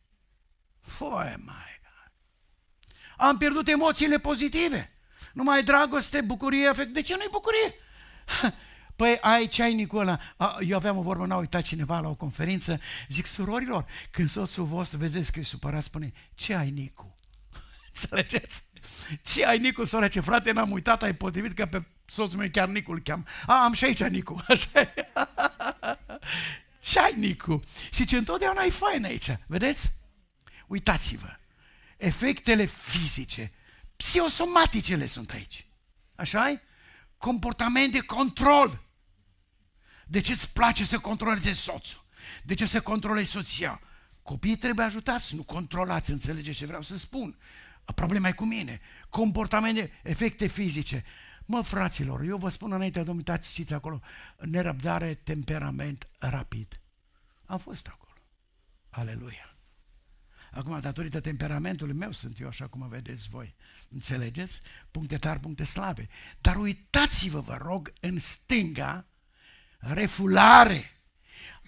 Foi, păi, mai. Am pierdut emoțiile pozitive. Nu mai dragoste, bucurie, afect. De ce nu-i bucurie? Păi ai ce ai, Nicola? Eu aveam o vorbă, n-a uitat cineva la o conferință, zic, surorilor, când soțul vostru vedeți că e supărat, spune, ce ai, Nicu? Înțelegeți? Ce ai, Nicu, sora, ce frate, n-am uitat, ai potrivit că pe soțul meu chiar Nicu îl cheam. A, am și aici Nicu, așa Ce ai, Nicu? Și ce întotdeauna ai fain aici, vedeți? Uitați-vă, efectele fizice psihosomaticele sunt aici. așa e? Comportament de control. De ce îți place să controlezi soțul? De ce să controlezi soția? Copiii trebuie ajutați, nu controlați, înțelegeți ce vreau să spun. Problema e cu mine. Comportamente, efecte fizice. Mă, fraților, eu vă spun înainte, domnul, uitați, știți acolo, nerăbdare, temperament rapid. Am fost acolo. Aleluia. Acum, datorită temperamentului meu, sunt eu așa cum vedeți voi. Înțelegeți? Puncte tari, puncte slabe. Dar uitați-vă, vă rog, în stânga, refulare.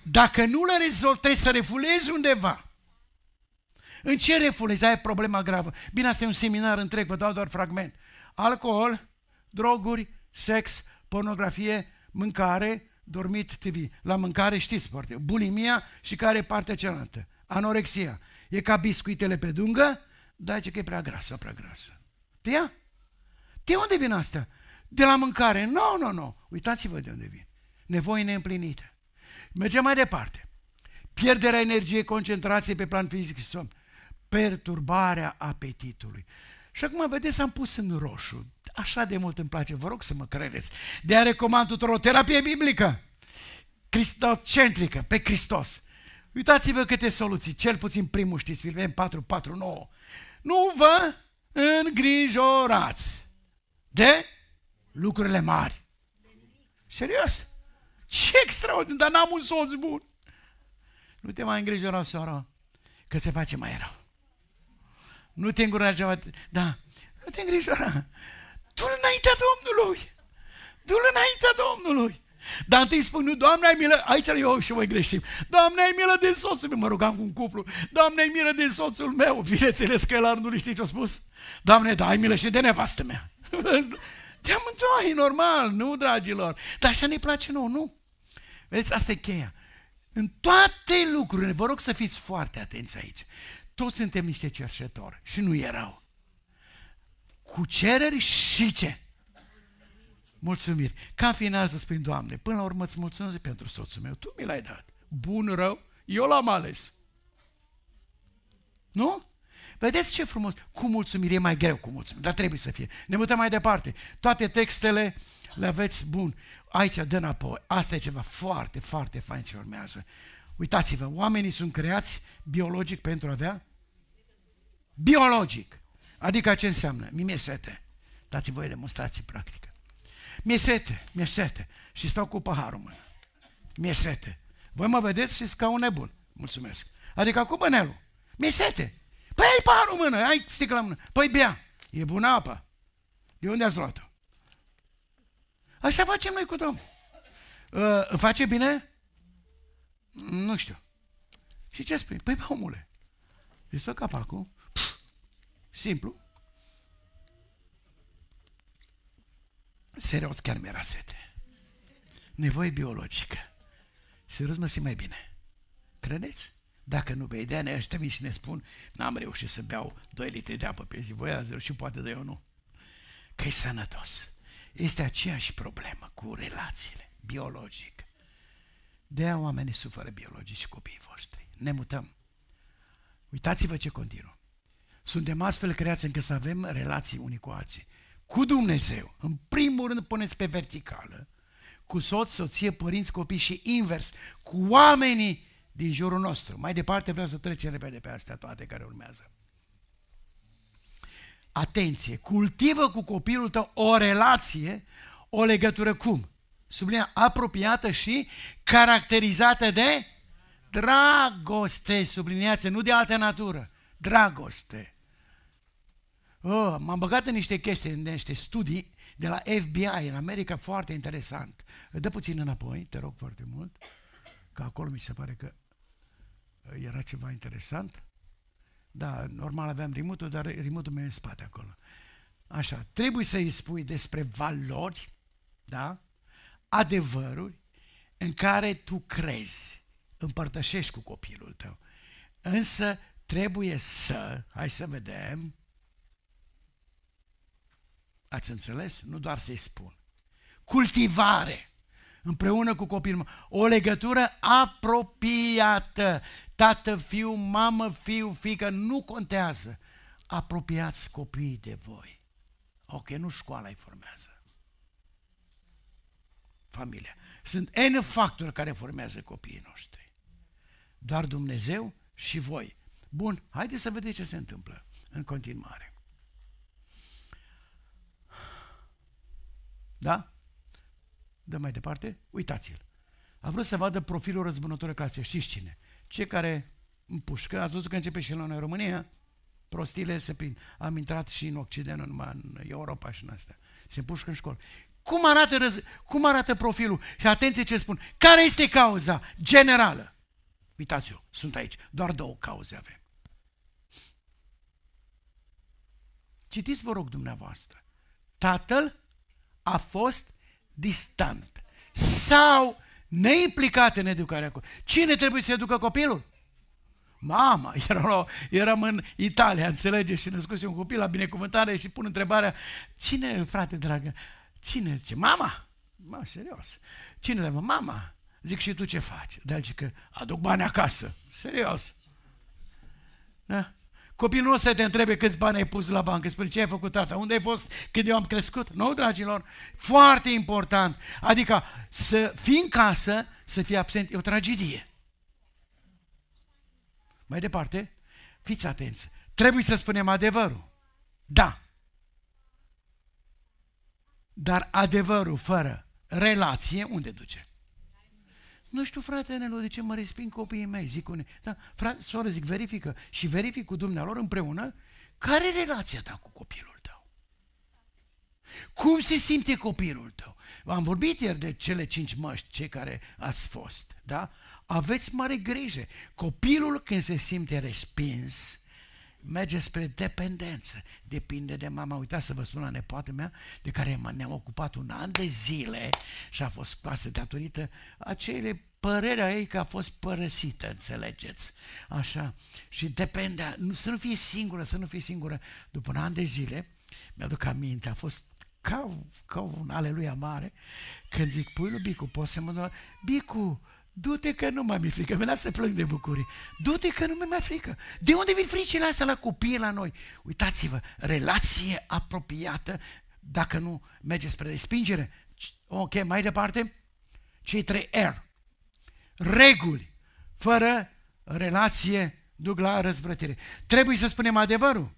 Dacă nu le rezolvi, trebuie să refulezi undeva. În ce refulezi? e problema gravă. Bine, asta e un seminar întreg, vă dau doar fragment. Alcool, droguri, sex, pornografie, mâncare, dormit, TV. La mâncare știți foarte. Bulimia și care e partea cealaltă? Anorexia. E ca biscuitele pe dungă, dar ce că e prea grasă, prea grasă. Știa? De unde vin astea? De la mâncare. Nu, no, nu, no, nu. No. Uitați-vă de unde vin. Nevoi neîmplinite. Mergem mai departe. Pierderea energiei, concentrației pe plan fizic și somn. Perturbarea apetitului. Și acum, vedeți, am pus în roșu. Așa de mult îmi place, vă rog să mă credeți. De a recomand tuturor o terapie biblică, cristocentrică, pe Hristos. Uitați-vă câte soluții, cel puțin primul știți, Filipeni 4, 4, 9. Nu vă îngrijorați de lucrurile mari. Serios? Ce extraordinar, dar n-am un soț bun. Nu te mai îngrijora, sora, că se face mai rău. Nu te îngrijora ceva, da, nu te îngrijora. Du-l înaintea Domnului. Du-l înaintea Domnului. Dar întâi spun, eu, Doamne, ai milă, aici eu și voi greșim. Doamne, ai milă de soțul meu, mă rugam cu un cuplu. Doamne, ai milă de soțul meu. Bineînțeles că el nu știe ce-a spus. Doamne, da, ai milă și de nevastă mea. Te-am e normal, nu, dragilor? Dar așa ne place nouă, nu? Vedeți, asta e cheia. În toate lucrurile, vă rog să fiți foarte atenți aici. Toți suntem niște cercetori și nu erau. Cu cereri și ce? mulțumiri. Ca final să spun, Doamne, până la urmă îți mulțumesc pentru soțul meu, Tu mi l-ai dat. Bun, rău, eu l-am ales. Nu? Vedeți ce frumos? Cu mulțumire e mai greu cu mulțumire, dar trebuie să fie. Ne mutăm mai departe. Toate textele le aveți bun. Aici dă înapoi. Asta e ceva foarte, foarte fain ce urmează. Uitați-vă, oamenii sunt creați biologic pentru a avea? Biologic. Adică ce înseamnă? Mimie sete. Dați-mi voie demonstrații practică. Mi-e sete, mi-e sete. Și stau cu paharul mână. Mi-e sete. Voi mă vedeți și ca un nebun. Mulțumesc. Adică acum bănelul. Mi-e sete. Păi ai paharul în mână, ai sticla în mână. Păi bea. E bună apa. De unde ați luat-o? Așa facem noi cu Domnul. Uh, îmi face bine? Nu știu. Și ce spui? Păi, omule, îți fă capacul, pf, simplu, Serios, chiar mi-era sete. Nevoie biologică. Serios, mă simt mai bine. Credeți? Dacă nu bei de ani, ăștia vin și ne spun n-am reușit să beau 2 litri de apă pe zi, voi ați reușit, poate de eu nu. că e sănătos. Este aceeași problemă cu relațiile, biologic. De aia oamenii suferă biologic și copiii voștri. Ne mutăm. Uitați-vă ce continuă. Suntem astfel creați încât să avem relații unii cu alții cu Dumnezeu, în primul rând puneți pe verticală, cu soț, soție, părinți, copii și invers, cu oamenii din jurul nostru. Mai departe vreau să trecem repede pe astea toate care urmează. Atenție! Cultivă cu copilul tău o relație, o legătură cum? Sublinia apropiată și caracterizată de dragoste, subliniați, nu de altă natură. Dragoste. Oh, m-am băgat în niște chestii, în niște studii de la FBI în America, foarte interesant. Dă puțin înapoi, te rog foarte mult, că acolo mi se pare că uh, era ceva interesant. Da, normal aveam rimutul, dar rimutul meu e în spate acolo. Așa, trebuie să îi spui despre valori, da? Adevăruri în care tu crezi, împărtășești cu copilul tău. Însă trebuie să, hai să vedem, Ați înțeles? Nu doar să-i spun. Cultivare împreună cu copilul O legătură apropiată. Tată, fiu, mamă, fiu, fică, nu contează. Apropiați copiii de voi. Ok, nu școala îi formează. Familia. Sunt N factori care formează copiii noștri. Doar Dumnezeu și voi. Bun, haideți să vedeți ce se întâmplă în continuare. Da? Dă mai departe, uitați-l. A vrut să vadă profilul răzbunător clasei. Știți cine? Cei care împușcă, ați văzut că începe și în România? Prostile se prind. Am intrat și în Occident, numai în Europa și în astea. Se împușcă în școală. Cum arată, răz... cum arată profilul? Și atenție ce spun. Care este cauza generală? Uitați-o, sunt aici. Doar două cauze avem. Citiți, vă rog, dumneavoastră. Tatăl a fost distant sau neimplicat în educarea copilului. Cine trebuie să educă copilul? Mama, eram, eram în Italia, înțelege, și născuse un copil la binecuvântare și pun întrebarea, cine, frate dragă, cine? ce mama? Mă, serios. Cine dragă, Mama. Zic, și tu ce faci? Dar zice că aduc bani acasă. Serios. Da? Copilul nu să te întrebe câți bani ai pus la bancă, spune ce ai făcut tata, unde ai fost când eu am crescut. Nu, dragilor? Foarte important. Adică să fii în casă, să fii absent, e o tragedie. Mai departe, fiți atenți. Trebuie să spunem adevărul. Da. Dar adevărul fără relație, unde duce? Nu știu, frate, Nelu, de ce mă resping copiii mei, zic unei. Da, frate, soră, zic, verifică și verific cu dumnealor împreună care e relația ta cu copilul tău. Cum se simte copilul tău? Am vorbit ieri de cele cinci măști, cei care ați fost, da? Aveți mare grijă. Copilul când se simte respins, merge spre dependență. Depinde de mama. Uitați să vă spun la nepoată mea, de care ne-am ocupat un an de zile și a fost scoasă datorită acele părerea ei că a fost părăsită, înțelegeți? Așa. Și depende, nu, să nu fie singură, să nu fie singură. După un an de zile, mi-aduc aminte, a fost ca, ca un aleluia mare, când zic, pui lui Bicu, poți să mă duc la... Bicu, Du-te că nu mai mi-e frică, mi lasă să plâng de bucurie. Du-te că nu mi mai frică. De unde vin fricile astea la copii, la noi? Uitați-vă, relație apropiată, dacă nu merge spre respingere. Ok, mai departe, cei trei R. Reguli, fără relație, duc la răzvrătire. Trebuie să spunem adevărul,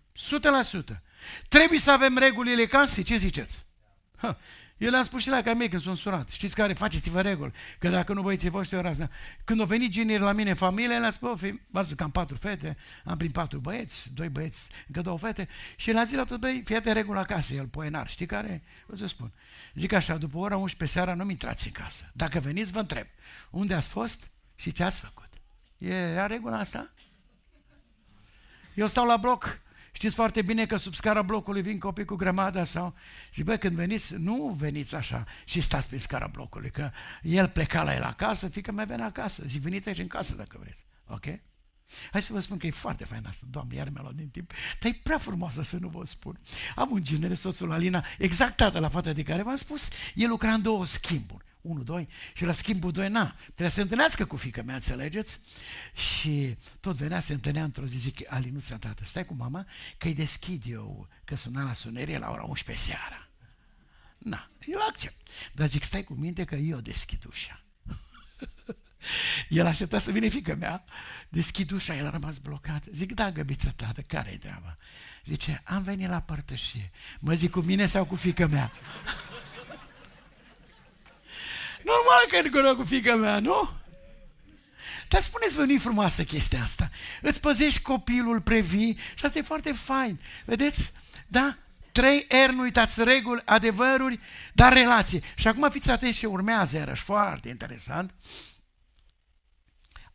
100%. Trebuie să avem regulile casei, ce ziceți? Ha. Eu le-am spus și la ca mie când sunt surat. Știți care? Faceți-vă reguli. Că dacă nu băieții voștri eu rază. Da. Când au venit genieri la mine familie, le-am spus, v-am spus că am patru fete, am prin patru băieți, doi băieți, încă două fete. Și la zis la tot, băi, atent regulă acasă, el poenar. Știi care? Vă să spun. Zic așa, după ora 11 seara nu-mi intrați în casă. Dacă veniți, vă întreb. Unde ați fost și ce ați făcut? Era regula asta? Eu stau la bloc Știți foarte bine că sub scara blocului vin copii cu grămada sau... Și bă, când veniți, nu veniți așa și stați prin scara blocului, că el pleca la el acasă, fică mai venea acasă. Zic, veniți aici în casă dacă vreți. Ok? Hai să vă spun că e foarte fain asta, Doamne, iar mi-a luat din timp, dar e prea frumoasă să nu vă spun. Am un genere, soțul Alina, exact tata la fata de care v-am spus, el lucra în două schimburi. 1, 2 și la schimbul 2, na, trebuie să se întâlnească cu fica mea, înțelegeți? Și tot venea, se întâlnea într-o zi, zic, Alinuța, tată, stai cu mama, că-i deschid eu, că suna la sunerie la ora 11 seara. Na, eu accept. Dar zic, stai cu minte că eu deschid ușa. El aștepta să vină fica mea, deschid ușa, el a rămas blocat. Zic, da, găbiță tată, care-i treaba? Zice, am venit la părtășie. Mă zic, cu mine sau cu fica mea? Normal că nu cu fica mea, nu? Dar spuneți-vă, nu frumoasă chestia asta. Îți păzești copilul, previi și asta e foarte fain. Vedeți? Da? Trei R, nu uitați, reguli, adevăruri, dar relație. Și acum fiți atenți ce urmează iarăși, foarte interesant.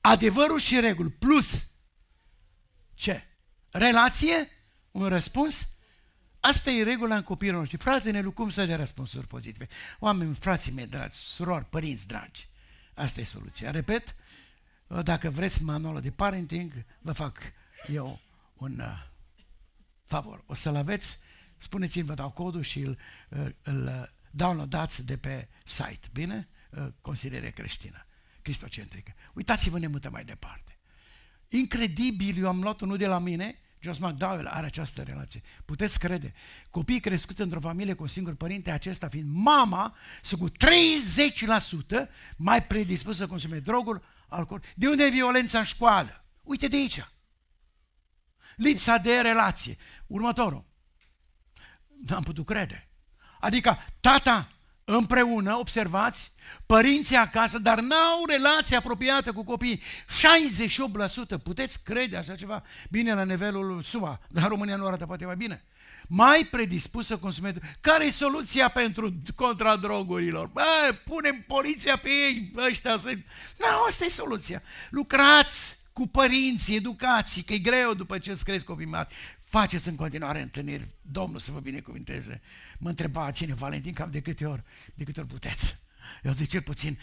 Adevărul și reguli plus ce? Relație? Un răspuns? Asta e regula în copilul nostru. Frate, ne lucrăm să dea răspunsuri pozitive? Oameni, frații mei dragi, surori, părinți dragi, asta e soluția. Repet, dacă vreți manualul de parenting, vă fac eu un uh, favor. O să-l aveți, spuneți-mi, vă dau codul și îl, uh, îl uh, downloadați de pe site, bine? Uh, consiliere creștină, cristocentrică. Uitați-vă, ne mutăm mai departe. Incredibil, eu am luat unul de la mine, Jos McDowell are această relație. Puteți crede, copiii crescuți într-o familie cu un singur părinte, acesta fiind mama, sunt cu 30% mai predispus să consume droguri, alcool. De unde e violența în școală? Uite de aici. Lipsa de relație. Următorul. N-am putut crede. Adică tata împreună, observați, părinții acasă, dar n-au relație apropiată cu copiii. 68%, puteți crede așa ceva? Bine, la nivelul SUA, dar România nu arată poate mai bine. Mai predispus să consume... care e soluția pentru contra drogurilor? Bă, punem poliția pe ei, ăștia să... Nu, asta e soluția. Lucrați cu părinții, educații, că e greu după ce îți crezi copii mari. Faceți în continuare întâlniri, Domnul să vă binecuvinteze. Mă întreba cine, Valentin, cam de câte ori, de câte ori puteți. Eu zic cel puțin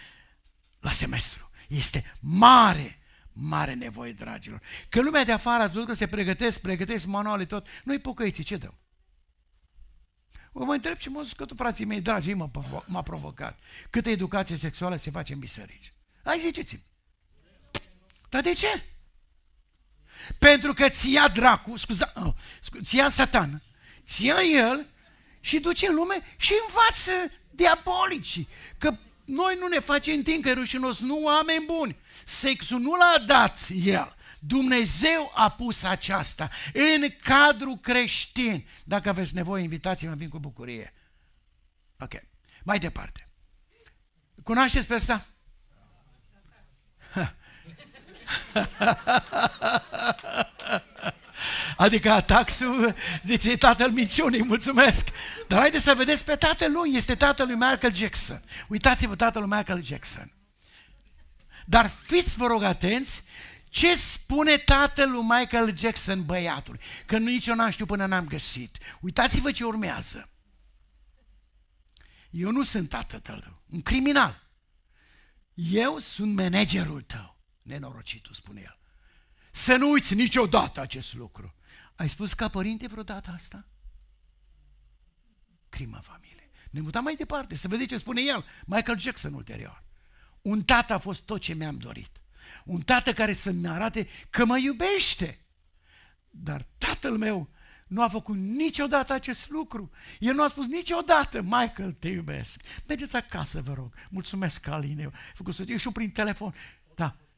la semestru. Este mare, mare nevoie, dragilor. Că lumea de afară, ați văzut că se pregătesc, pregătesc manuale tot. Noi pocăiții, ce dăm? O mă întreb și mă zic că tu, frații mei dragi, ei m-a provocat. Câtă educație sexuală se face în biserici? Hai ziceți-mi. Dar de ce? Pentru că ți ia dracu, scuza, oh, scu, ți ia satan, ți ia el și duce în lume și învață diabolici că noi nu ne facem timp că e rușinos, nu oameni buni. Sexul nu l-a dat el. Dumnezeu a pus aceasta în cadrul creștin. Dacă aveți nevoie, invitați-mă, vin cu bucurie. Ok. Mai departe. Cunoașteți pe asta? Ha. Adică taxul, zice, tatăl minciunii, mulțumesc. Dar haideți să vedeți pe tatăl lui, este tatăl lui Michael Jackson. Uitați-vă tatăl lui Michael Jackson. Dar fiți, vă rog, atenți ce spune tatăl lui Michael Jackson băiatul? Că nu nici eu n-am știut până n-am găsit. Uitați-vă ce urmează. Eu nu sunt tatăl tău, un criminal. Eu sunt managerul tău nenorocitul, spune el. Să nu uiți niciodată acest lucru. Ai spus ca părinte vreodată asta? Crimă familie. Ne mutam mai departe, să vedeți ce spune el, Michael Jackson ulterior. Un tată a fost tot ce mi-am dorit. Un tată care să-mi arate că mă iubește. Dar tatăl meu nu a făcut niciodată acest lucru. El nu a spus niciodată, Michael, te iubesc. Mergeți acasă, vă rog. Mulțumesc, Aline. Eu făcut eu știu prin telefon. Da,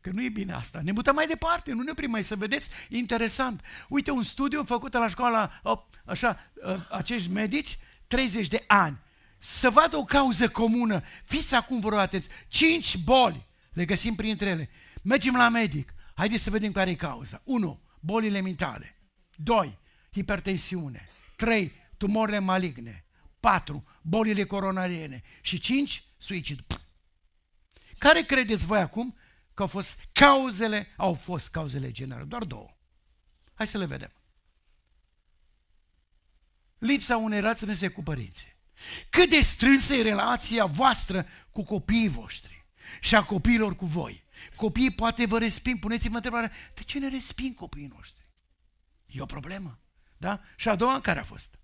Că nu e bine asta. Ne mutăm mai departe, nu ne oprim mai să vedeți. Interesant. Uite, un studiu făcut la școala, așa, ă, acești medici, 30 de ani. Să vadă o cauză comună. Fiți acum vreo atenți. Cinci boli le găsim printre ele. Mergem la medic. Haideți să vedem care e cauza. 1. Bolile mentale. 2. Hipertensiune. 3. Tumorile maligne. 4. Bolile coronariene. Și 5. Suicid. Care credeți voi acum că au fost cauzele, au fost cauzele generale, doar două. Hai să le vedem. Lipsa unei raține cu părinții. Cât de strânsă e relația voastră cu copiii voștri și a copiilor cu voi. Copiii poate vă resping, puneți-vă întrebarea, de ce ne resping copiii noștri? E o problemă, da? Și a doua, care a fost?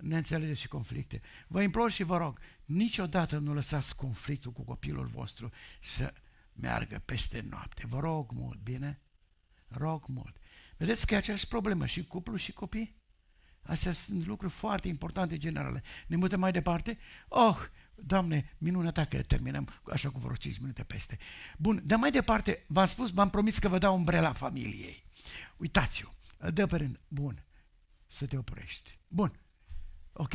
Neînțelegeri și conflicte. Vă implor și vă rog, Niciodată nu lăsați conflictul cu copilul vostru să meargă peste noapte. Vă rog mult, bine? Rog mult. Vedeți că e aceeași problemă și cuplu și copii? Astea sunt lucruri foarte importante generale. Ne mutăm mai departe? Oh, Doamne, minunea ta că terminăm așa cu vreo 5 minute peste. Bun, de mai departe, v-am spus, v-am promis că vă dau umbrela familiei. Uitați-o, dă pe rând. Bun, să te oprești. Bun, ok?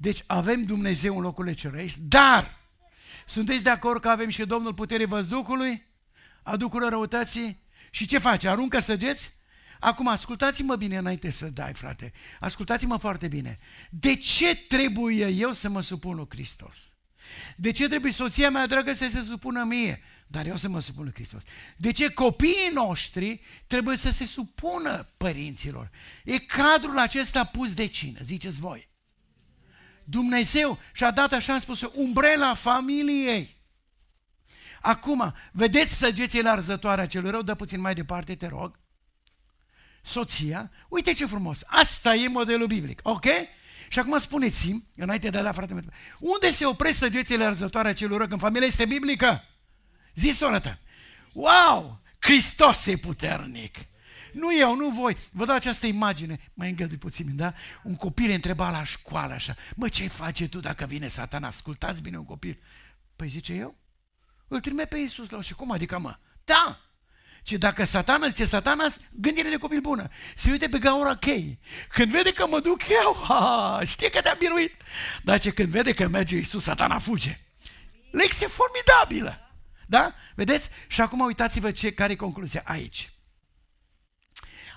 Deci avem Dumnezeu în locurile cerești, dar sunteți de acord că avem și Domnul puterii văzducului, aducul răutății și ce face? Aruncă săgeți? Acum, ascultați-mă bine înainte să dai, frate. Ascultați-mă foarte bine. De ce trebuie eu să mă supun lui Hristos? De ce trebuie soția mea dragă să se supună mie? Dar eu să mă supun lui Hristos. De ce copiii noștri trebuie să se supună părinților? E cadrul acesta pus de cine? Ziceți voi. Dumnezeu și-a dat așa, am spus umbrela familiei. Acum, vedeți săgețile arzătoare a celui rău, dă puțin mai departe, te rog. Soția, uite ce frumos, asta e modelul biblic, ok? Și acum spuneți-mi, înainte de a da frate meu, unde se opresc săgețile arzătoare a celui rău când familia este biblică? Zi sorătă. Wow! Hristos e puternic! Nu eu, nu voi. Vă dau această imagine. Mai îngădui puțin, da? Un copil întreba la școală așa. Mă, ce face tu dacă vine satan? Ascultați bine un copil. Păi zice eu? Îl trimit pe Iisus la și cum adică mă? Da! Ce dacă satana zice satanas, gândire de copil bună. Se uite pe gaura chei. Când vede că mă duc eu, ha, știe că te a biruit. Dar ce când vede că merge Iisus, satana fuge. Lecție formidabilă. Da? Vedeți? Și acum uitați-vă ce, care e concluzia aici.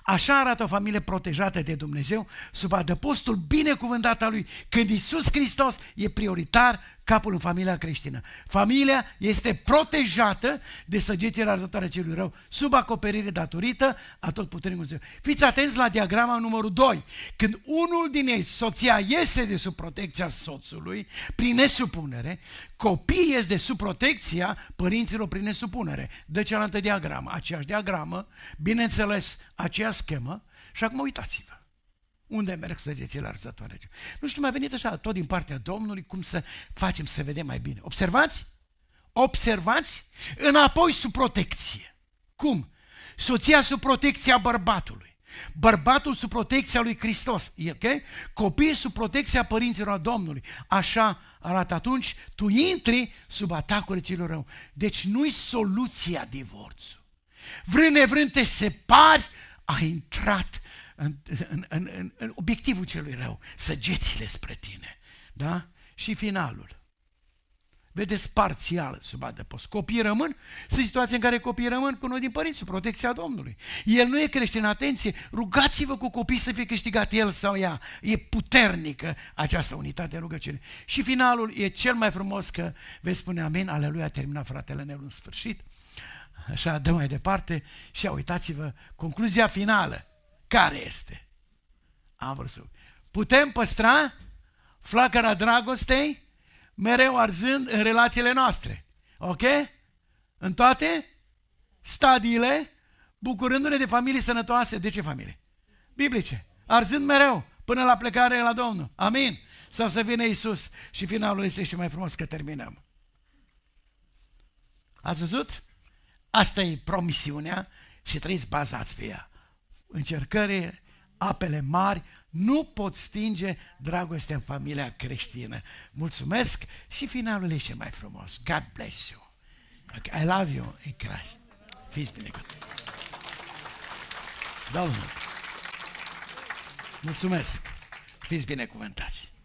Așa arată o familie protejată de Dumnezeu sub adăpostul binecuvântat al lui, când Isus Hristos e prioritar capul în familia creștină. Familia este protejată de săgețile arzătoare celui rău, sub acoperire datorită a tot puterii Dumnezeu. Fiți atenți la diagrama numărul 2. Când unul din ei, soția, iese de sub protecția soțului, prin nesupunere, copiii ies de sub protecția părinților prin nesupunere. De cealaltă diagramă, aceeași diagramă, bineînțeles, aceeași schemă, și acum uitați-vă. Unde merg săgețile arzătoare? Nu știu, mi-a venit așa, tot din partea Domnului, cum să facem să vedem mai bine. Observați? Observați? Înapoi sub protecție. Cum? Soția sub protecția bărbatului. Bărbatul sub protecția lui Hristos, ok? Copiii sub protecția părinților Domnului. Așa arată atunci, tu intri sub atacul celor rău. Deci nu-i soluția divorțul. Vrând nevrând te separi, a intrat în, în, în, în, în obiectivul celui rău, săgețile spre tine. Da? Și finalul. Vedeți parțial sub adăpost. Copiii rămân, sunt situații în care copiii rămân cu noi din părinți, sub protecția Domnului. El nu e creștin, atenție, rugați-vă cu copii să fie câștigat el sau ea. E puternică această unitate de rugăciune. Și finalul e cel mai frumos că vei spune amin, aleluia, a terminat fratele meu în sfârșit. Așa, dă mai departe și uitați-vă concluzia finală care este? Am să... Putem păstra flacăra dragostei mereu arzând în relațiile noastre. Ok? În toate stadiile, bucurându-ne de familii sănătoase. De ce familie? Biblice. Arzând mereu până la plecare la Domnul. Amin. Sau să vină Isus și finalul este și mai frumos că terminăm. Ați văzut? Asta e promisiunea și trăiți bazați pe ea încercările, apele mari nu pot stinge dragostea în familia creștină. Mulțumesc și finalul e mai frumos. God bless you. Okay, I love you in Christ. Fiți binecuvântați. Domnul, mulțumesc. Fiți binecuvântați.